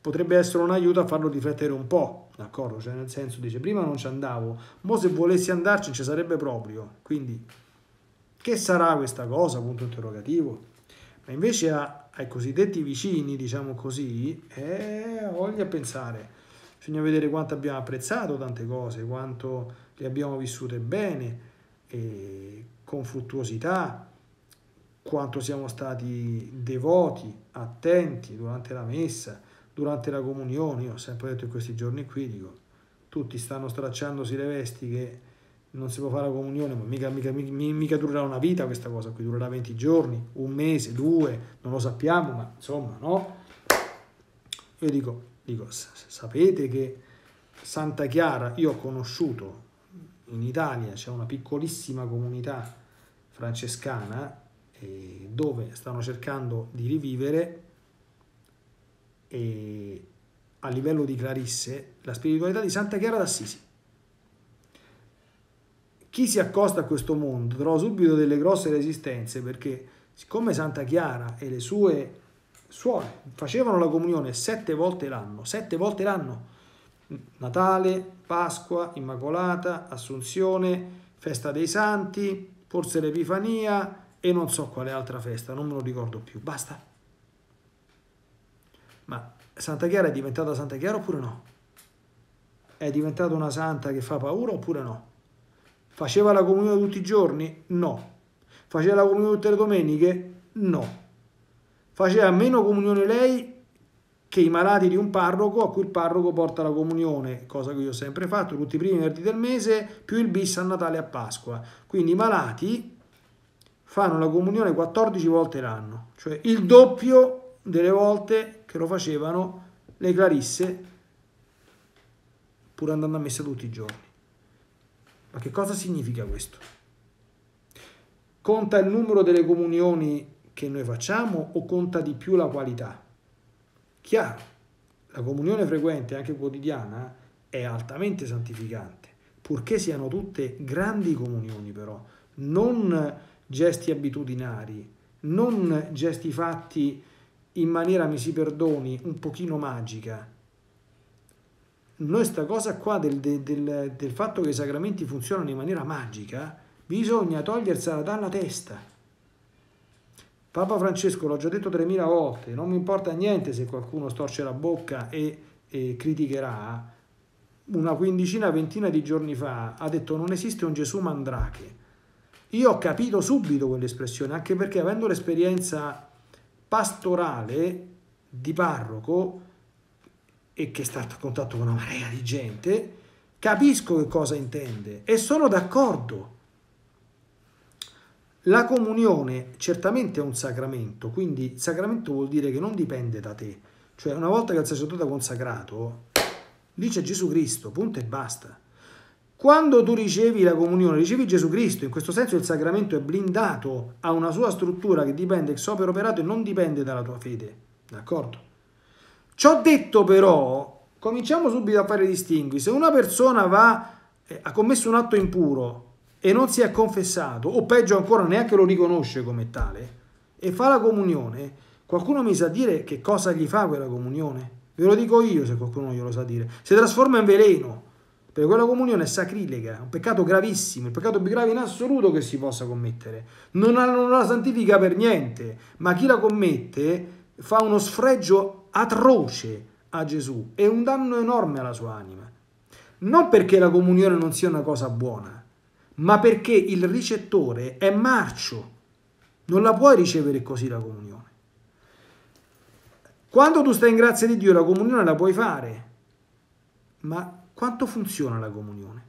potrebbe essere un aiuto a farlo riflettere un po', d'accordo? Cioè nel senso, dice, prima non ci andavo, mo se volessi andarci ci sarebbe proprio, quindi che sarà questa cosa, punto interrogativo? Ma invece a ai cosiddetti vicini, diciamo così, eh, voglia pensare. Bisogna vedere quanto abbiamo apprezzato tante cose, quanto le abbiamo vissute bene, eh, con fruttuosità, quanto siamo stati devoti, attenti durante la messa, durante la comunione. Io ho sempre detto in questi giorni qui, dico, tutti stanno stracciandosi le vesti che non si può fare la comunione, ma mica, mica, mica, durerà una vita questa cosa qui, durerà 20 giorni, un mese, due, non lo sappiamo, ma insomma, no? Io dico, dico sapete che Santa Chiara, io ho conosciuto in Italia, c'è una piccolissima comunità francescana eh, dove stanno cercando di rivivere eh, a livello di Clarisse la spiritualità di Santa Chiara d'Assisi chi si accosta a questo mondo trova subito delle grosse resistenze perché siccome Santa Chiara e le sue suore facevano la comunione sette volte l'anno, sette volte l'anno, Natale, Pasqua, Immacolata, Assunzione, Festa dei Santi, forse l'Epifania e non so quale altra festa, non me lo ricordo più, basta. Ma Santa Chiara è diventata Santa Chiara oppure no? È diventata una santa che fa paura oppure no? Faceva la comunione tutti i giorni? No. Faceva la comunione tutte le domeniche? No. Faceva meno comunione lei che i malati di un parroco a cui il parroco porta la comunione, cosa che io ho sempre fatto tutti i primi venerdì del mese, più il bis a Natale e a Pasqua. Quindi i malati fanno la comunione 14 volte l'anno, cioè il doppio delle volte che lo facevano le clarisse pur andando a messa tutti i giorni. Ma che cosa significa questo? Conta il numero delle comunioni che noi facciamo o conta di più la qualità? Chiaro, la comunione frequente, anche quotidiana, è altamente santificante, purché siano tutte grandi comunioni però, non gesti abitudinari, non gesti fatti in maniera, mi si perdoni, un pochino magica, noi questa cosa qua del, del, del, fatto che i sacramenti funzionano in maniera magica, bisogna togliersela dalla testa. Papa Francesco, l'ho già detto 3000 volte, non mi importa niente se qualcuno storce la bocca e, e criticherà, una quindicina, ventina di giorni fa ha detto non esiste un Gesù mandrache. Io ho capito subito quell'espressione, anche perché avendo l'esperienza pastorale di parroco, e che è stato a contatto con una marea di gente, capisco che cosa intende e sono d'accordo. La comunione certamente è un sacramento, quindi sacramento vuol dire che non dipende da te. Cioè una volta che il sacerdote è consacrato, lì c'è Gesù Cristo, punto e basta. Quando tu ricevi la comunione, ricevi Gesù Cristo, in questo senso il sacramento è blindato a una sua struttura che dipende ex opera operato e non dipende dalla tua fede, d'accordo? Ciò detto però, cominciamo subito a fare distingui. Se una persona va, eh, ha commesso un atto impuro e non si è confessato, o peggio ancora neanche lo riconosce come tale, e fa la comunione, qualcuno mi sa dire che cosa gli fa quella comunione? Ve lo dico io se qualcuno glielo sa dire. Si trasforma in veleno, perché quella comunione è sacrilega, è un peccato gravissimo, il peccato più grave in assoluto che si possa commettere. Non, non la santifica per niente, ma chi la commette fa uno sfregio atroce a Gesù e un danno enorme alla sua anima. Non perché la comunione non sia una cosa buona, ma perché il ricettore è marcio. Non la puoi ricevere così la comunione. Quando tu stai in grazia di Dio la comunione la puoi fare, ma quanto funziona la comunione?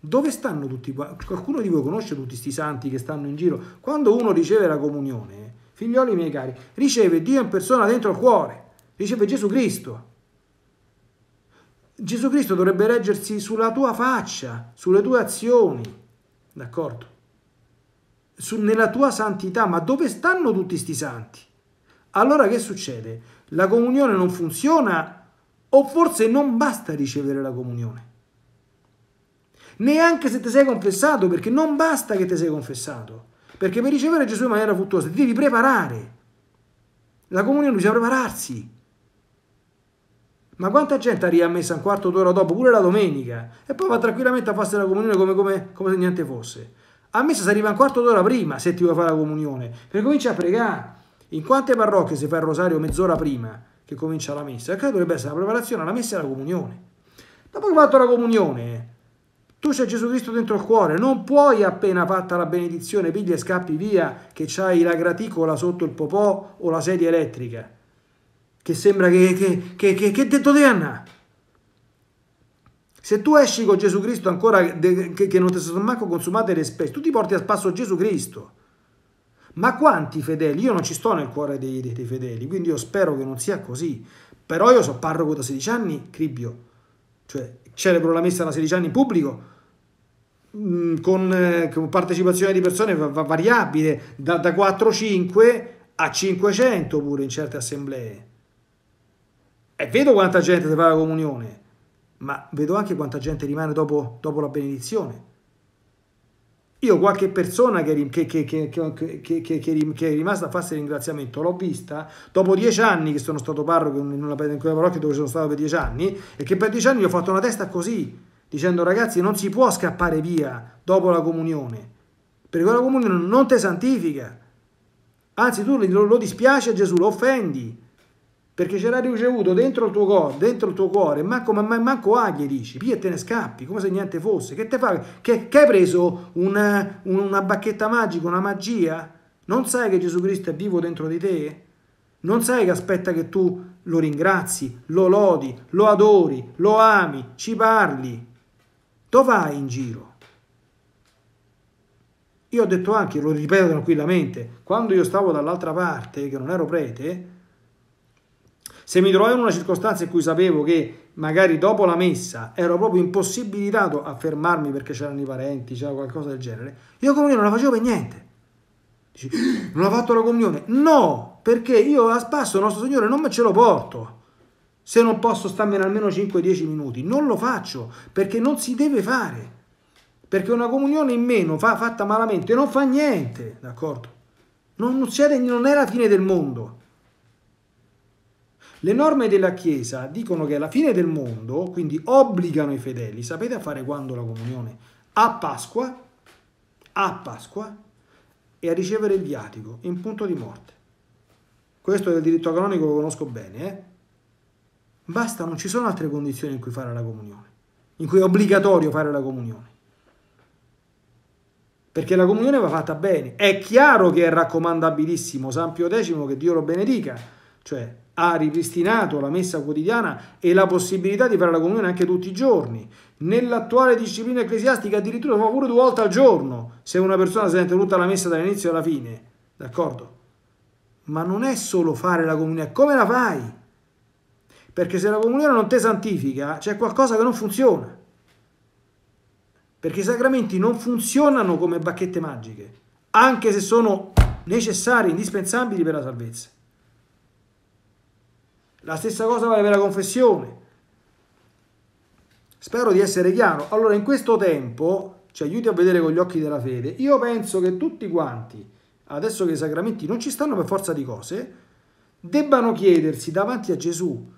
Dove stanno tutti Qualcuno di voi conosce tutti questi santi che stanno in giro? Quando uno riceve la comunione, figlioli miei cari, riceve Dio in persona dentro il cuore riceve Gesù Cristo. Gesù Cristo dovrebbe reggersi sulla tua faccia, sulle tue azioni, d'accordo? nella tua santità, ma dove stanno tutti questi santi? Allora che succede? La comunione non funziona o forse non basta ricevere la comunione? Neanche se ti sei confessato, perché non basta che ti sei confessato, perché per ricevere Gesù in maniera fruttuosa ti devi preparare. La comunione bisogna prepararsi. Ma quanta gente arriva a messa un quarto d'ora dopo, pure la domenica, e poi va tranquillamente a farsi la comunione come, come, come se niente fosse. A messa si arriva un quarto d'ora prima se ti vuoi fare la comunione, per cominciare a pregare. In quante parrocchie si fa il rosario mezz'ora prima che comincia la messa? Perché dovrebbe essere la preparazione alla messa e alla comunione. Dopo che hai fatto la comunione, tu c'è Gesù Cristo dentro il cuore, non puoi appena fatta la benedizione piglia e scappi via che c'hai la graticola sotto il popò o la sedia elettrica che sembra che, che, che, che, che dentro devi andare. Se tu esci con Gesù Cristo ancora che, che, non ti sono manco consumate le spese, tu ti porti a spasso Gesù Cristo. Ma quanti fedeli? Io non ci sto nel cuore dei, dei, dei fedeli, quindi io spero che non sia così. Però io sono parroco da 16 anni, cribbio, cioè celebro la messa da 16 anni in pubblico, mm, con, eh, con, partecipazione di persone variabile, da, da 4-5 a 500 pure in certe assemblee. E eh, vedo quanta gente si fa la comunione, ma vedo anche quanta gente rimane dopo, dopo la benedizione. Io qualche persona che, che, che, che, è rimasta a farsi il ringraziamento l'ho vista dopo dieci anni che sono stato parroco in una, in una parrocchia dove sono stato per dieci anni e che per dieci anni gli ho fatto una testa così dicendo ragazzi non si può scappare via dopo la comunione perché la comunione non te santifica anzi tu lo, lo dispiace a Gesù, lo offendi perché ce l'hai ricevuto dentro il tuo cuore, dentro il tuo cuore, manco, ma, manco agli dici, via e te ne scappi, come se niente fosse, che te fa, che, che hai preso una, una bacchetta magica, una magia? Non sai che Gesù Cristo è vivo dentro di te? Non sai che aspetta che tu lo ringrazi, lo lodi, lo adori, lo ami, ci parli? Dove vai in giro? Io ho detto anche, lo ripeto tranquillamente, quando io stavo dall'altra parte, che non ero prete, se mi trovavo in una circostanza in cui sapevo che magari dopo la messa ero proprio impossibilitato a fermarmi perché c'erano i parenti, c'era qualcosa del genere, io comunione non la facevo per niente. Dici, non ho fatto la comunione? No, perché io a spasso il nostro Signore non me ce lo porto. Se non posso starmene almeno 5-10 minuti, non lo faccio perché non si deve fare. Perché una comunione in meno fa, fatta malamente non fa niente, d'accordo? Non, non, non è la fine del mondo. Le norme della Chiesa dicono che alla fine del mondo, quindi obbligano i fedeli, sapete a fare quando la comunione? A Pasqua, a Pasqua e a ricevere il viatico in punto di morte. Questo del diritto canonico lo conosco bene, eh? Basta, non ci sono altre condizioni in cui fare la comunione, in cui è obbligatorio fare la comunione. Perché la comunione va fatta bene. È chiaro che è raccomandabilissimo, San Pio X che Dio lo benedica, cioè ha ripristinato la messa quotidiana e la possibilità di fare la comunione anche tutti i giorni. Nell'attuale disciplina ecclesiastica addirittura fa pure due volte al giorno se una persona si è interrotta la messa dall'inizio alla fine, d'accordo? Ma non è solo fare la comunione, come la fai? Perché se la comunione non te santifica, c'è qualcosa che non funziona. Perché i sacramenti non funzionano come bacchette magiche, anche se sono necessari, indispensabili per la salvezza. La stessa cosa vale per la confessione. Spero di essere chiaro. Allora, in questo tempo, ci aiuti a vedere con gli occhi della fede, io penso che tutti quanti, adesso che i sacramenti non ci stanno per forza di cose, debbano chiedersi davanti a Gesù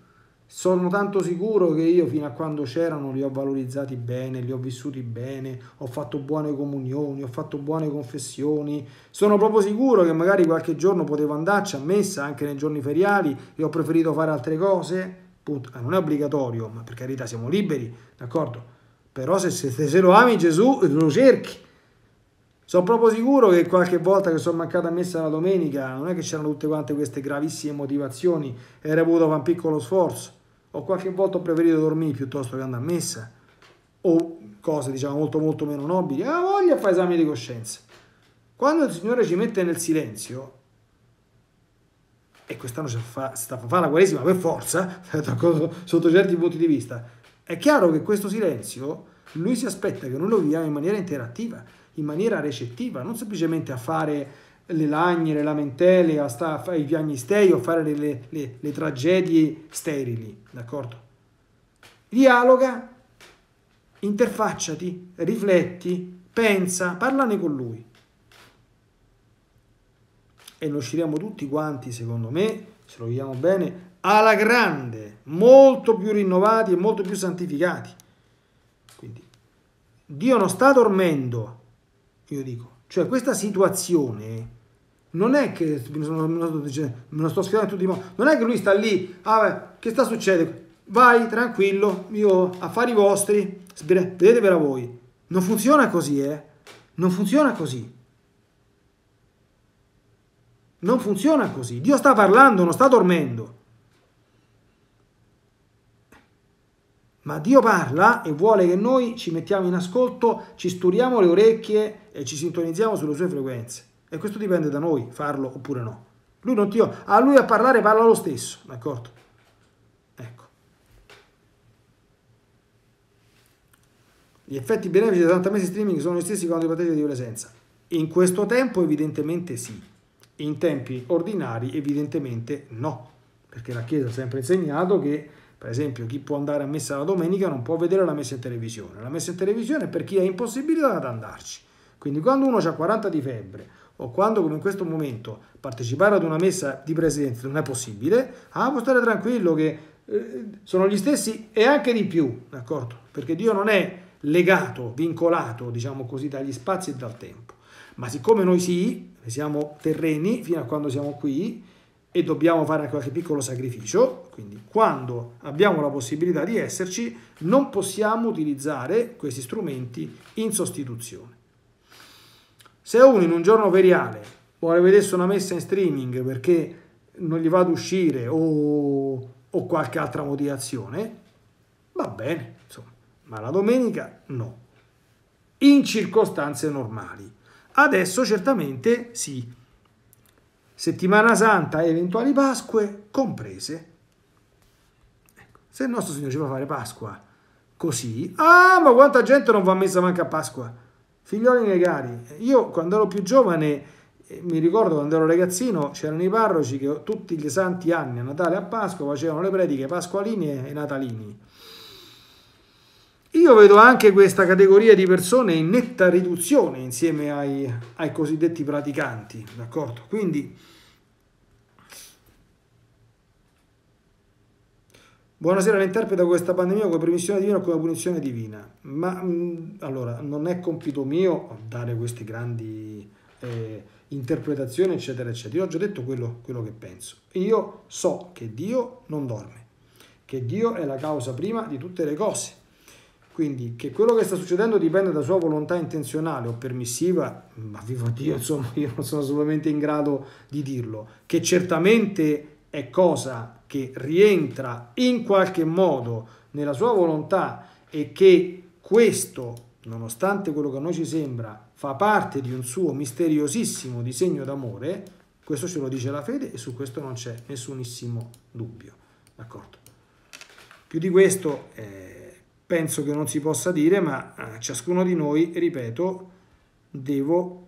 sono tanto sicuro che io fino a quando c'erano li ho valorizzati bene, li ho vissuti bene, ho fatto buone comunioni, ho fatto buone confessioni. Sono proprio sicuro che magari qualche giorno potevo andarci a messa anche nei giorni feriali e ho preferito fare altre cose. Punto. Ah, non è obbligatorio, ma per carità siamo liberi, d'accordo? Però se, se, se lo ami Gesù lo cerchi, sono proprio sicuro che qualche volta che sono mancata a messa la domenica non è che c'erano tutte quante queste gravissime motivazioni e avrei potuto fare un piccolo sforzo. O qualche volta ho preferito dormire piuttosto che andare a messa. O cose diciamo molto molto meno nobili. Ah, voglia fare esami di coscienza. Quando il Signore ci mette nel silenzio, e quest'anno ci fa, sta fa la quaresima per forza, [laughs] sotto certi punti di vista, è chiaro che questo silenzio lui si aspetta che noi lo viviamo in maniera interattiva in maniera recettiva, non semplicemente a fare le lagne, le lamentele, a, sta, a fare i piagnistei o a fare le, le, le tragedie sterili, d'accordo? Dialoga, interfacciati, rifletti, pensa, parlane con lui. E ne usciremo tutti quanti, secondo me, se lo vediamo bene, alla grande, molto più rinnovati e molto più santificati. Quindi, Dio non sta dormendo, io dico. Cioè questa situazione non è che cioè, me lo sto sfiorando tutti i modi, non è che lui sta lì, ah, beh, che sta succedendo? Vai, tranquillo, io affari vostri, vedete per voi. Non funziona così, eh? Non funziona così. Non funziona così. Dio sta parlando, non sta dormendo. Ma Dio parla e vuole che noi ci mettiamo in ascolto, ci sturiamo le orecchie e ci sintonizziamo sulle sue frequenze. E questo dipende da noi, farlo oppure no. Lui non ti... A lui a parlare parla lo stesso, d'accordo? Ecco. Gli effetti benefici dei 30 mesi streaming sono gli stessi quando i patenti di presenza. In questo tempo evidentemente sì, in tempi ordinari evidentemente no, perché la Chiesa ha sempre insegnato che per esempio, chi può andare a messa la domenica non può vedere la messa in televisione. La messa in televisione è per chi è impossibilitato ad andarci. Quindi quando uno ha 40 di febbre o quando come in questo momento partecipare ad una messa di presidenza non è possibile, ah, può stare tranquillo che eh, sono gli stessi e anche di più, d'accordo? Perché Dio non è legato, vincolato, diciamo così, dagli spazi e dal tempo. Ma siccome noi sì, siamo terreni fino a quando siamo qui, e dobbiamo fare anche qualche piccolo sacrificio, quindi quando abbiamo la possibilità di esserci non possiamo utilizzare questi strumenti in sostituzione. Se uno in un giorno feriale vuole vedersi una messa in streaming perché non gli va ad uscire o, o qualche altra motivazione, va bene, insomma, ma la domenica no, in circostanze normali. Adesso certamente sì settimana santa e eventuali Pasque comprese. Ecco, se il nostro Signore ci fa fare Pasqua così, ah ma quanta gente non va messa manca a Pasqua. Figlioli miei cari, io quando ero più giovane, eh, mi ricordo quando ero ragazzino, c'erano i parroci che tutti gli santi anni a Natale e a Pasqua facevano le prediche pasqualine e natalini io vedo anche questa categoria di persone in netta riduzione insieme ai, ai cosiddetti praticanti, d'accordo? Quindi, buonasera, l'interpreto questa pandemia come permissione divina o come punizione divina. Ma mh, allora, non è compito mio dare queste grandi eh, interpretazioni, eccetera, eccetera. Io ho già detto quello, quello che penso. Io so che Dio non dorme, che Dio è la causa prima di tutte le cose quindi che quello che sta succedendo dipende da sua volontà intenzionale o permissiva, mm, ma vivo Dio, [laughs] insomma, io non sono assolutamente in grado di dirlo, che certamente è cosa che rientra in qualche modo nella sua volontà e che questo, nonostante quello che a noi ci sembra, fa parte di un suo misteriosissimo disegno d'amore, questo ce lo dice la fede e su questo non c'è nessunissimo dubbio. D'accordo? Più di questo... Eh, penso che non si possa dire, ma eh, ciascuno di noi, ripeto, devo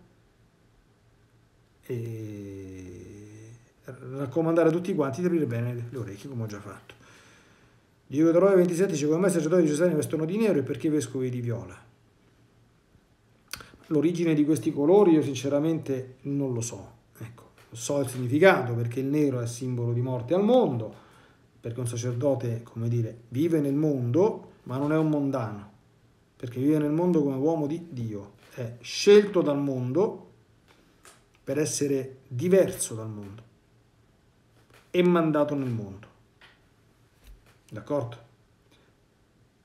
eh, raccomandare a tutti quanti di aprire bene le orecchie, come ho già fatto. Diego Torove 27 dice come mai i sacerdoti giuseppini vestono di nero e perché i vescovi di viola? L'origine di questi colori io sinceramente non lo so. Ecco, so il significato perché il nero è simbolo di morte al mondo, perché un sacerdote, come dire, vive nel mondo ma non è un mondano, perché vive nel mondo come uomo di Dio, è scelto dal mondo per essere diverso dal mondo e mandato nel mondo. D'accordo?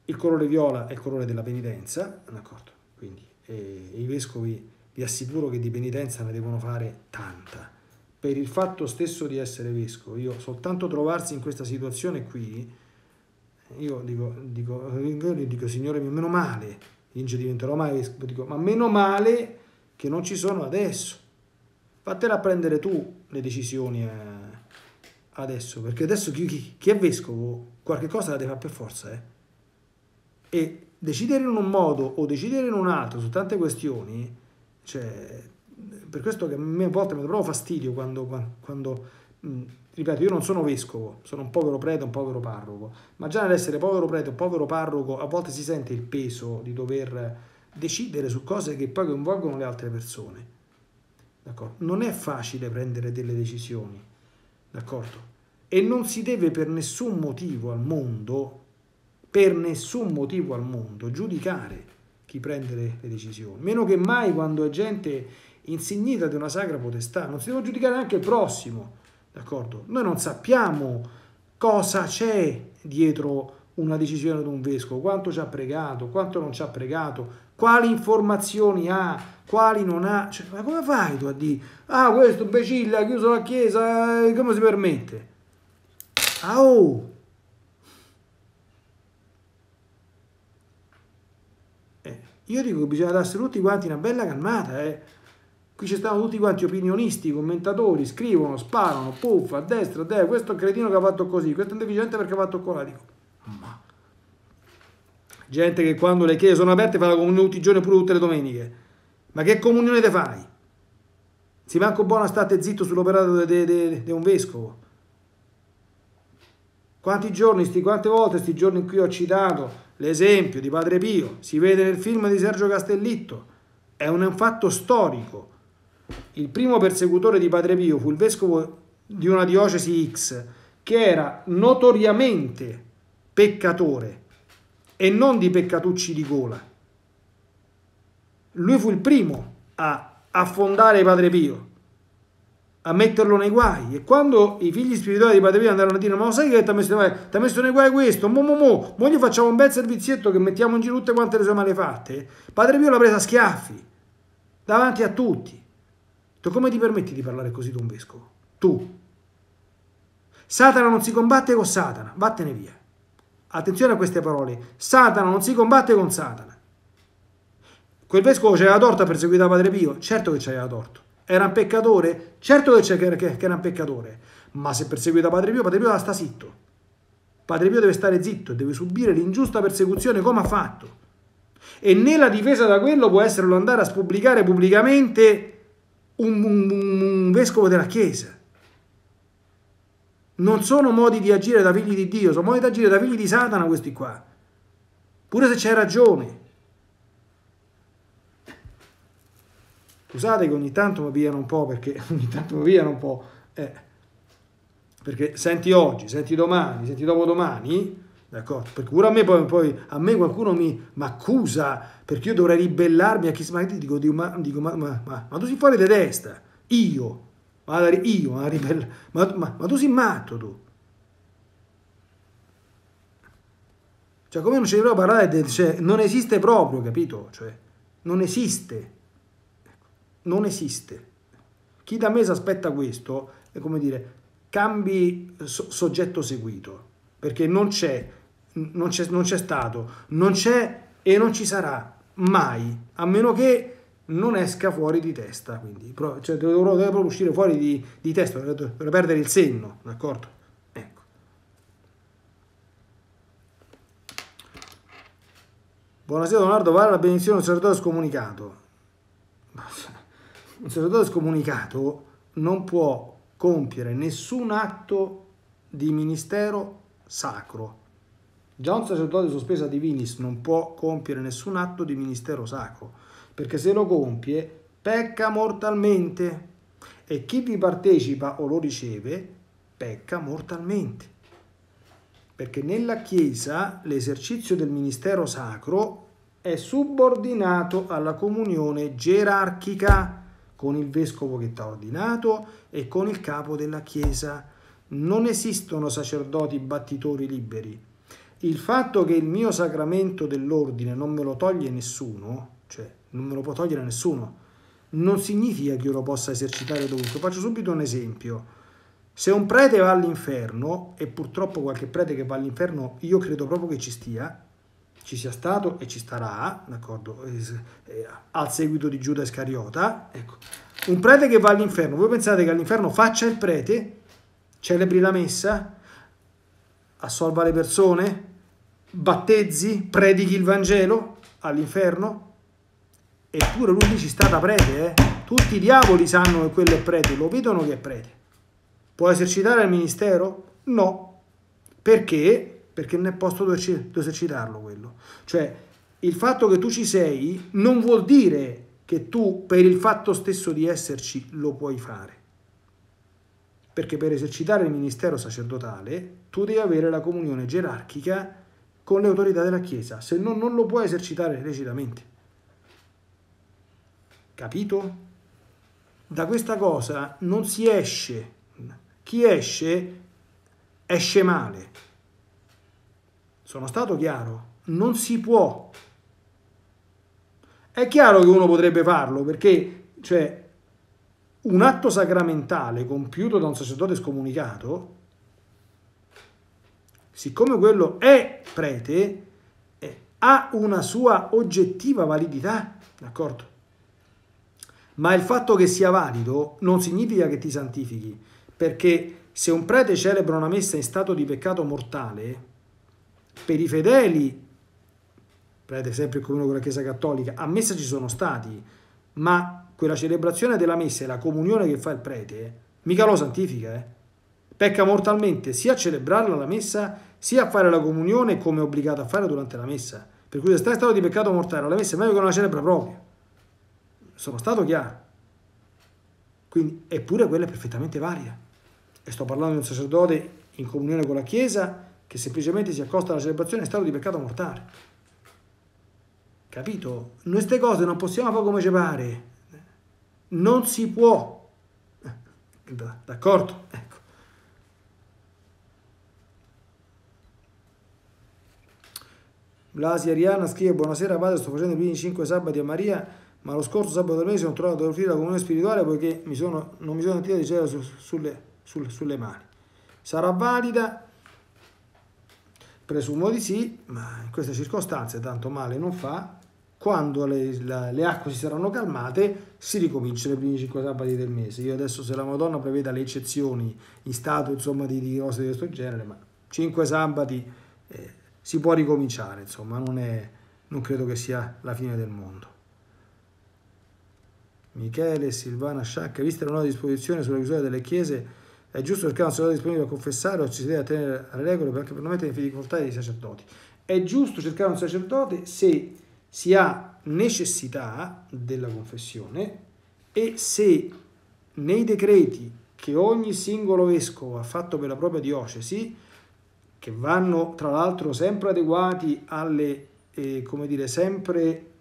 Il colore viola è il colore della penitenza, d'accordo? Quindi eh, i vescovi vi assicuro che di penitenza ne devono fare tanta. Per il fatto stesso di essere vescovo, io soltanto trovarsi in questa situazione qui, io dico, dico, io dico Signore mio, meno male, dice diventerò mai, dico, ma meno male che non ci sono adesso. Fatela prendere tu le decisioni eh, adesso, perché adesso chi, chi, chi è vescovo qualche cosa la deve fare per forza. Eh. E decidere in un modo o decidere in un altro su tante questioni, cioè, per questo che a me a volte mi trovo fastidio quando, quando, quando mh, ripeto, io non sono vescovo, sono un povero prete, un povero parroco, ma già nell'essere povero prete, un povero parroco, a volte si sente il peso di dover decidere su cose che poi coinvolgono le altre persone. Non è facile prendere delle decisioni, d'accordo? E non si deve per nessun motivo al mondo, per nessun motivo al mondo, giudicare chi prende le decisioni. Meno che mai quando è gente insignita di una sacra potestà, non si deve giudicare neanche il prossimo D'accordo? Noi non sappiamo cosa c'è dietro una decisione di un vescovo, quanto ci ha pregato, quanto non ci ha pregato, quali informazioni ha, quali non ha. Cioè, ma come fai tu a dire, ah questo imbecille ha chiuso la chiesa, eh, come si permette? Ah oh! Eh, io dico che bisogna darsi tutti quanti una bella calmata, eh. Qui ci stanno tutti quanti opinionisti, commentatori, scrivono, sparano, puff, a destra, a destra, questo è un cretino che ha fatto così, questo è un deficiente perché ha fatto colà, dico, ma... Gente che quando le chiese sono aperte fa la comunione tutti i giorni pure tutte le domeniche. Ma che comunione te fai? Si manco buona state zitto sull'operato di un vescovo. Quanti giorni, sti, quante volte sti giorni in cui ho citato l'esempio di Padre Pio, si vede nel film di Sergio Castellitto, è un fatto storico il primo persecutore di Padre Pio fu il vescovo di una diocesi X che era notoriamente peccatore e non di peccatucci di gola. Lui fu il primo a affondare Padre Pio, a metterlo nei guai. E quando i figli spirituali di Padre Pio andarono a dire ma sai che ti ha messo nei guai? messo nei guai questo, mo mo mo, mo gli facciamo un bel servizietto che mettiamo in giro tutte quante le sue malefatte. Padre Pio l'ha presa a schiaffi, davanti a tutti. Tu come ti permetti di parlare così di un vescovo? Tu. Satana non si combatte con Satana, vattene via. Attenzione a queste parole. Satana non si combatte con Satana. Quel vescovo c'era torto a perseguitare Padre Pio? Certo che c'era torto. Era un peccatore? Certo che, che, che, era un peccatore. Ma se perseguita Padre Pio, Padre Pio la sta zitto. Padre Pio deve stare zitto, e deve subire l'ingiusta persecuzione come ha fatto. E nella difesa da quello può essere andare a spubblicare pubblicamente un, un, un vescovo della Chiesa. Non sono modi di agire da figli di Dio, sono modi di agire da figli di Satana questi qua. Pure se c'è ragione. Scusate che ogni tanto mi pigliano un po' perché [laughs] ogni tanto mi pigliano un po'. Eh, perché senti oggi, senti domani, senti dopodomani, d'accordo? Perché pure a me poi, poi a me qualcuno mi accusa perché io dovrei ribellarmi a chi smaga, dico, dico, ma, dico ma, ma, ma, ma tu sei fuori di testa, io, ma, io, ma, ma, ma, ma tu sei matto tu. Cioè, come non ci devo parlare, cioè, non esiste proprio, capito? Cioè, non esiste. Non esiste. Chi da me si aspetta questo, è come dire, cambi so soggetto seguito, perché non c'è non c'è, non c'è stato, non c'è e non ci sarà mai, a meno che non esca fuori di testa, quindi cioè, deve, proprio uscire fuori di, di testa, per perdere il senno, d'accordo? Ecco. Buonasera Leonardo, vale la benedizione un sacerdote scomunicato. Un sacerdote scomunicato non può compiere nessun atto di ministero sacro Già un sacerdote sospeso sospesa divinis non può compiere nessun atto di ministero sacro, perché se lo compie pecca mortalmente e chi vi partecipa o lo riceve pecca mortalmente. Perché nella Chiesa l'esercizio del ministero sacro è subordinato alla comunione gerarchica con il vescovo che ti ha ordinato e con il capo della Chiesa. Non esistono sacerdoti battitori liberi il fatto che il mio sacramento dell'ordine non me lo toglie nessuno, cioè non me lo può togliere nessuno, non significa che io lo possa esercitare dovunque. Faccio subito un esempio. Se un prete va all'inferno, e purtroppo qualche prete che va all'inferno, io credo proprio che ci stia, ci sia stato e ci starà, d'accordo, eh, al seguito di Giuda Iscariota, ecco. Un prete che va all'inferno, voi pensate che all'inferno faccia il prete, celebri la messa, assolva le persone, battezzi, predichi il Vangelo all'inferno, eppure lui dice ci sta da prete, eh? tutti i diavoli sanno che quello è prete, lo vedono che è prete. Può esercitare il ministero? No. Perché? Perché non è posto dove esercitarlo quello. Cioè, il fatto che tu ci sei non vuol dire che tu per il fatto stesso di esserci lo puoi fare. Perché per esercitare il ministero sacerdotale tu devi avere la comunione gerarchica con le autorità della Chiesa, se no non lo può esercitare lecitamente. Capito? Da questa cosa non si esce. Chi esce, esce male. Sono stato chiaro? Non si può. È chiaro che uno potrebbe farlo, perché cioè, un atto sacramentale compiuto da un sacerdote scomunicato siccome quello è prete, eh, ha una sua oggettiva validità, d'accordo? Ma il fatto che sia valido non significa che ti santifichi, perché se un prete celebra una messa in stato di peccato mortale, per i fedeli, prete sempre in comune con la Chiesa Cattolica, a messa ci sono stati, ma quella celebrazione della messa e la comunione che fa il prete, mica lo santifica, eh? Pecca mortalmente sia a celebrarla la messa, sia a fare la comunione come è obbligato a fare durante la messa. Per cui se stai in stato di peccato mortale, la messa è meglio che non la celebra proprio. Sono stato chiaro. Quindi, eppure quella è perfettamente varia. E sto parlando di un sacerdote in comunione con la Chiesa che semplicemente si accosta alla celebrazione in stato di peccato mortale. Capito? Noi queste cose non possiamo fare come ci pare. Non si può. [laughs] D'accordo? Blasi Ariana scrive buonasera padre sto facendo i primi 5 sabati a Maria ma lo scorso sabato del mese sono tornato ad offrire la comunione spirituale poiché mi sono, non mi sono attivata di cielo su, sulle, sulle, sulle mani sarà valida Presumo di sì, ma in queste circostanze tanto male non fa. Quando le, la, le acque si saranno calmate, si ricomincia i primi 5 sabati del mese. Io adesso, se la Madonna preveda le eccezioni in stato insomma, di, di cose di questo genere, ma 5 sabati eh, si può ricominciare, insomma, non, è, non credo che sia la fine del mondo. Michele Silvana Sciacca, vista la nuova disposizione sulla chiusura delle chiese, è giusto cercare un sacerdote disponibile a confessare o ci si deve attenere alle regole perché per non mettere in difficoltà i sacerdoti. È giusto cercare un sacerdote se si ha necessità della confessione e se nei decreti che ogni singolo vescovo ha fatto per la propria diocesi che vanno tra l'altro sempre adeguati alle, eh, come dire, sempre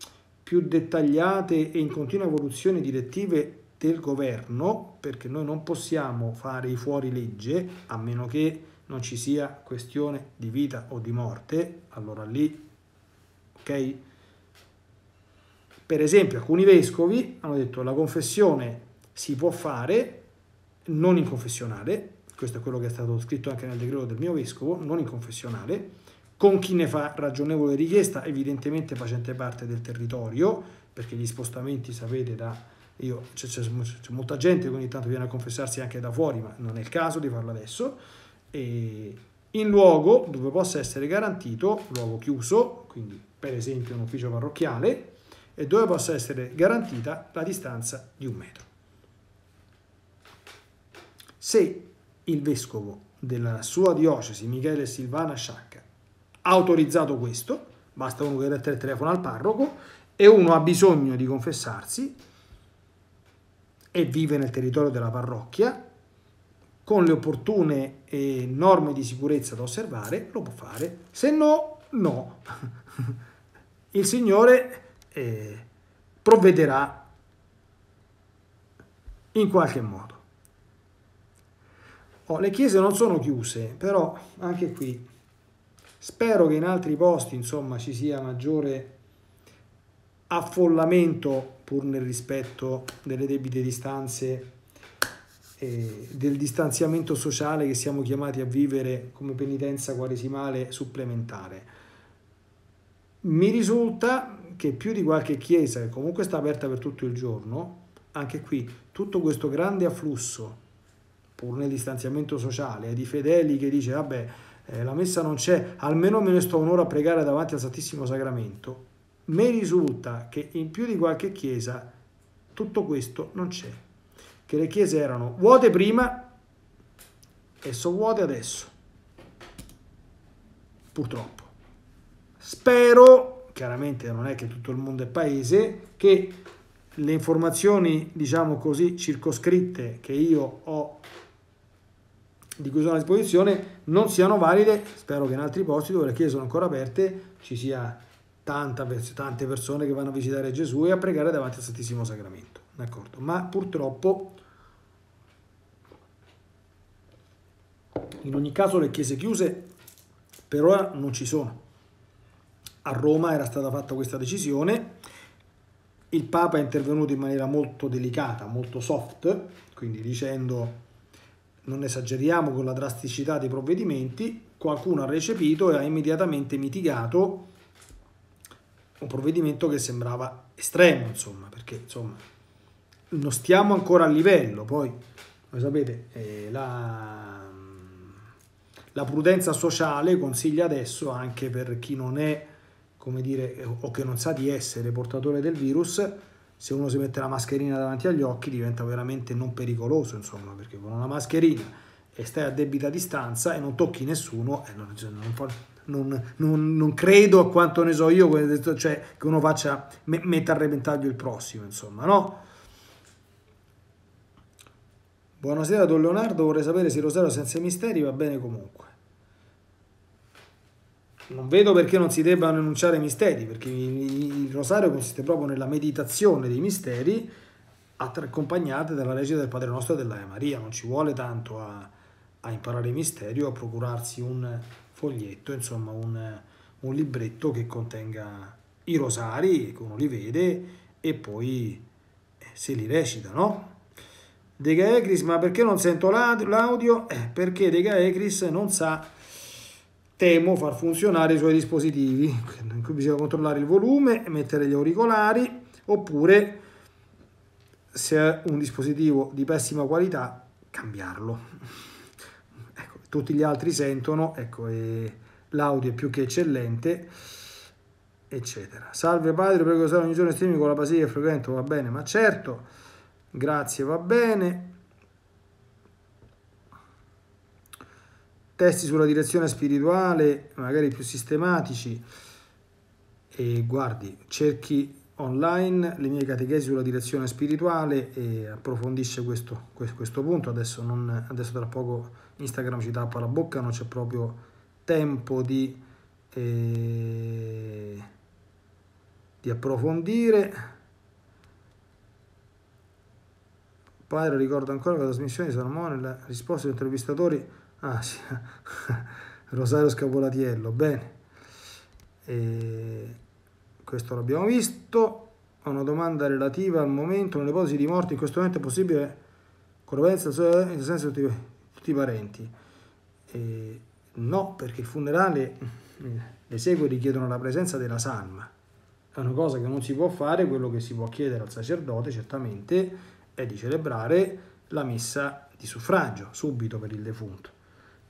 più dettagliate e in continua evoluzione direttive del governo, perché noi non possiamo fare i fuori legge, a meno che non ci sia questione di vita o di morte, allora lì, ok? Per esempio alcuni vescovi hanno detto che la confessione si può fare non in confessionale, questo è quello che è stato scritto anche nel decreto del mio vescovo, non in confessionale, con chi ne fa ragionevole richiesta, evidentemente facente parte del territorio, perché gli spostamenti, sapete, da... Io, c'è, c'è, c'è molta gente che ogni tanto viene a confessarsi anche da fuori, ma non è il caso di farlo adesso, e in luogo dove possa essere garantito, luogo chiuso, quindi per esempio un ufficio parrocchiale, e dove possa essere garantita la distanza di un metro. Se il vescovo della sua diocesi, Michele Silvana Sciacca, ha autorizzato questo, basta uno che dà il telefono al parroco, e uno ha bisogno di confessarsi e vive nel territorio della parrocchia, con le opportune eh, norme di sicurezza da osservare, lo può fare, se no, no. [laughs] il Signore eh, provvederà in qualche modo. Oh, le chiese non sono chiuse, però anche qui spero che in altri posti insomma, ci sia maggiore affollamento pur nel rispetto delle debite distanze e del distanziamento sociale che siamo chiamati a vivere come penitenza quaresimale supplementare. Mi risulta che più di qualche chiesa che comunque sta aperta per tutto il giorno, anche qui tutto questo grande afflusso pur nel distanziamento sociale, ai fedeli che dice vabbè eh, la messa non c'è, almeno me ne sto un'ora a pregare davanti al Santissimo Sacramento, mi risulta che in più di qualche chiesa tutto questo non c'è, che le chiese erano vuote prima e sono vuote adesso, purtroppo. Spero, chiaramente non è che tutto il mondo è paese, che le informazioni, diciamo così, circoscritte che io ho di cui sono a disposizione non siano valide, spero che in altri posti dove le chiese sono ancora aperte ci sia tanta, tante persone che vanno a visitare Gesù e a pregare davanti al Santissimo Sacramento, d'accordo? Ma purtroppo in ogni caso le chiese chiuse per ora non ci sono. A Roma era stata fatta questa decisione, il Papa è intervenuto in maniera molto delicata, molto soft, quindi dicendo non esageriamo con la drasticità dei provvedimenti, qualcuno ha recepito e ha immediatamente mitigato un provvedimento che sembrava estremo, insomma, perché insomma, non stiamo ancora a livello, poi come sapete, eh, la, mm, la prudenza sociale consiglia adesso anche per chi non è, come dire, o che non sa di essere portatore del virus, se uno si mette la mascherina davanti agli occhi diventa veramente non pericoloso, insomma, perché con una mascherina e stai a debita distanza e non tocchi nessuno, eh, non, cioè, non, non, non, credo a quanto ne so io, cioè che uno faccia, metta a repentaglio il prossimo, insomma, no? Buonasera Don Leonardo, vorrei sapere se Rosario senza misteri va bene comunque non vedo perché non si debbano enunciare i misteri, perché il rosario consiste proprio nella meditazione dei misteri accompagnate dalla recita del Padre Nostro e dell'Ave Maria. Non ci vuole tanto a, a imparare i misteri o a procurarsi un foglietto, insomma un, un libretto che contenga i rosari, che uno li vede e poi eh, se li recita, no? De Gaecris, ma perché non sento l'audio? Eh, perché De Gaecris non sa temo far funzionare i suoi dispositivi in cui bisogna controllare il volume e mettere gli auricolari oppure se è un dispositivo di pessima qualità cambiarlo ecco, tutti gli altri sentono ecco, l'audio è più che eccellente eccetera salve padre prego usare ogni giorno streaming con la basilica frequento va bene ma certo grazie va bene testi sulla direzione spirituale, magari più sistematici, e guardi, cerchi online le mie catechesi sulla direzione spirituale e approfondisce questo, questo punto. Adesso, non, adesso, tra poco Instagram ci tappa la bocca, non c'è proprio tempo di, eh, di approfondire. Padre ricorda ancora che la trasmissione di Salmone, la risposta degli intervistatori Ah, sì. [laughs] Rosario Scavolatiello, bene. E questo l'abbiamo visto. Ho una domanda relativa al momento, nelle ipotesi di morte in questo momento è possibile correvenza nel senso di tutti, tutti i parenti? E no, perché il funerale, le segue richiedono la presenza della salma. È una cosa che non si può fare, quello che si può chiedere al sacerdote certamente è di celebrare la messa di suffragio subito per il defunto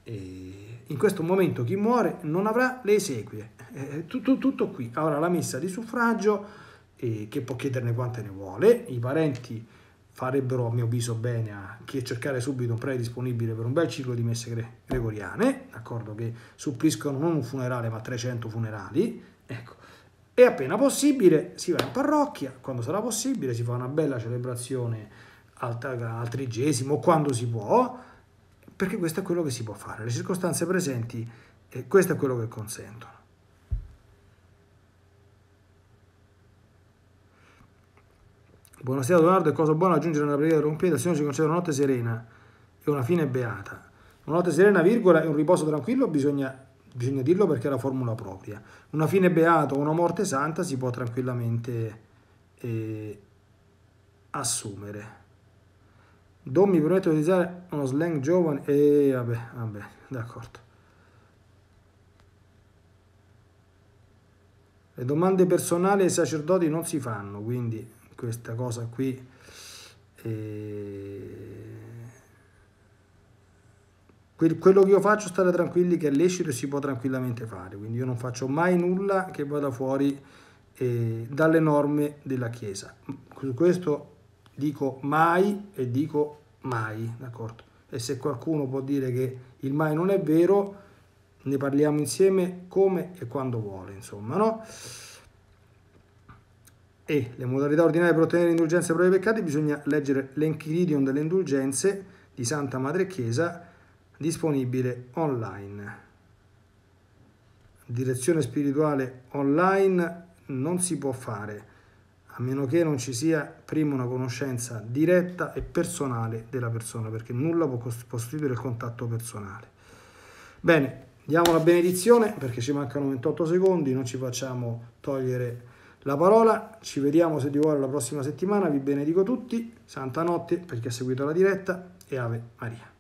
in questo momento chi muore non avrà le esequie, eh, eh, tutto, tutto, qui, Allora la messa di suffragio che può chiederne quante ne vuole, i parenti farebbero a mio avviso bene a cercare subito un prete disponibile per un bel ciclo di messe gregoriane, d'accordo che suppliscono non un funerale ma 300 funerali, ecco. E appena possibile si va in parrocchia, quando sarà possibile si fa una bella celebrazione al, al trigesimo, quando si può, perché questo è quello che si può fare. Le circostanze presenti, eh, questo è quello che consentono. Buonasera Leonardo, è cosa buona aggiungere una preghiera rompita, se Signore si concede una notte serena e una fine beata. Una notte serena, virgola, e un riposo tranquillo bisogna, bisogna dirlo perché è la formula propria. Una fine beata o una morte santa si può tranquillamente eh, assumere. Don mi permette di utilizzare uno slang giovane e vabbè, vabbè, d'accordo. Le domande personali ai sacerdoti non si fanno, quindi questa cosa qui eh... quello che io faccio stare tranquilli che è lecito e si può tranquillamente fare, quindi io non faccio mai nulla che vada fuori eh, dalle norme della Chiesa. Su questo dico mai e dico mai, d'accordo? E se qualcuno può dire che il mai non è vero, ne parliamo insieme come e quando vuole, insomma, no? E le modalità ordinarie per ottenere indulgenze per i peccati bisogna leggere l'Enchiridion delle indulgenze di Santa Madre Chiesa disponibile online. Direzione spirituale online non si può fare a meno che non ci sia prima una conoscenza diretta e personale della persona, perché nulla può costituire il contatto personale. Bene, diamo la benedizione perché ci mancano 28 secondi, non ci facciamo togliere la parola, ci vediamo se di vuole la prossima settimana, vi benedico tutti, santa notte per chi ha seguito la diretta e Ave Maria.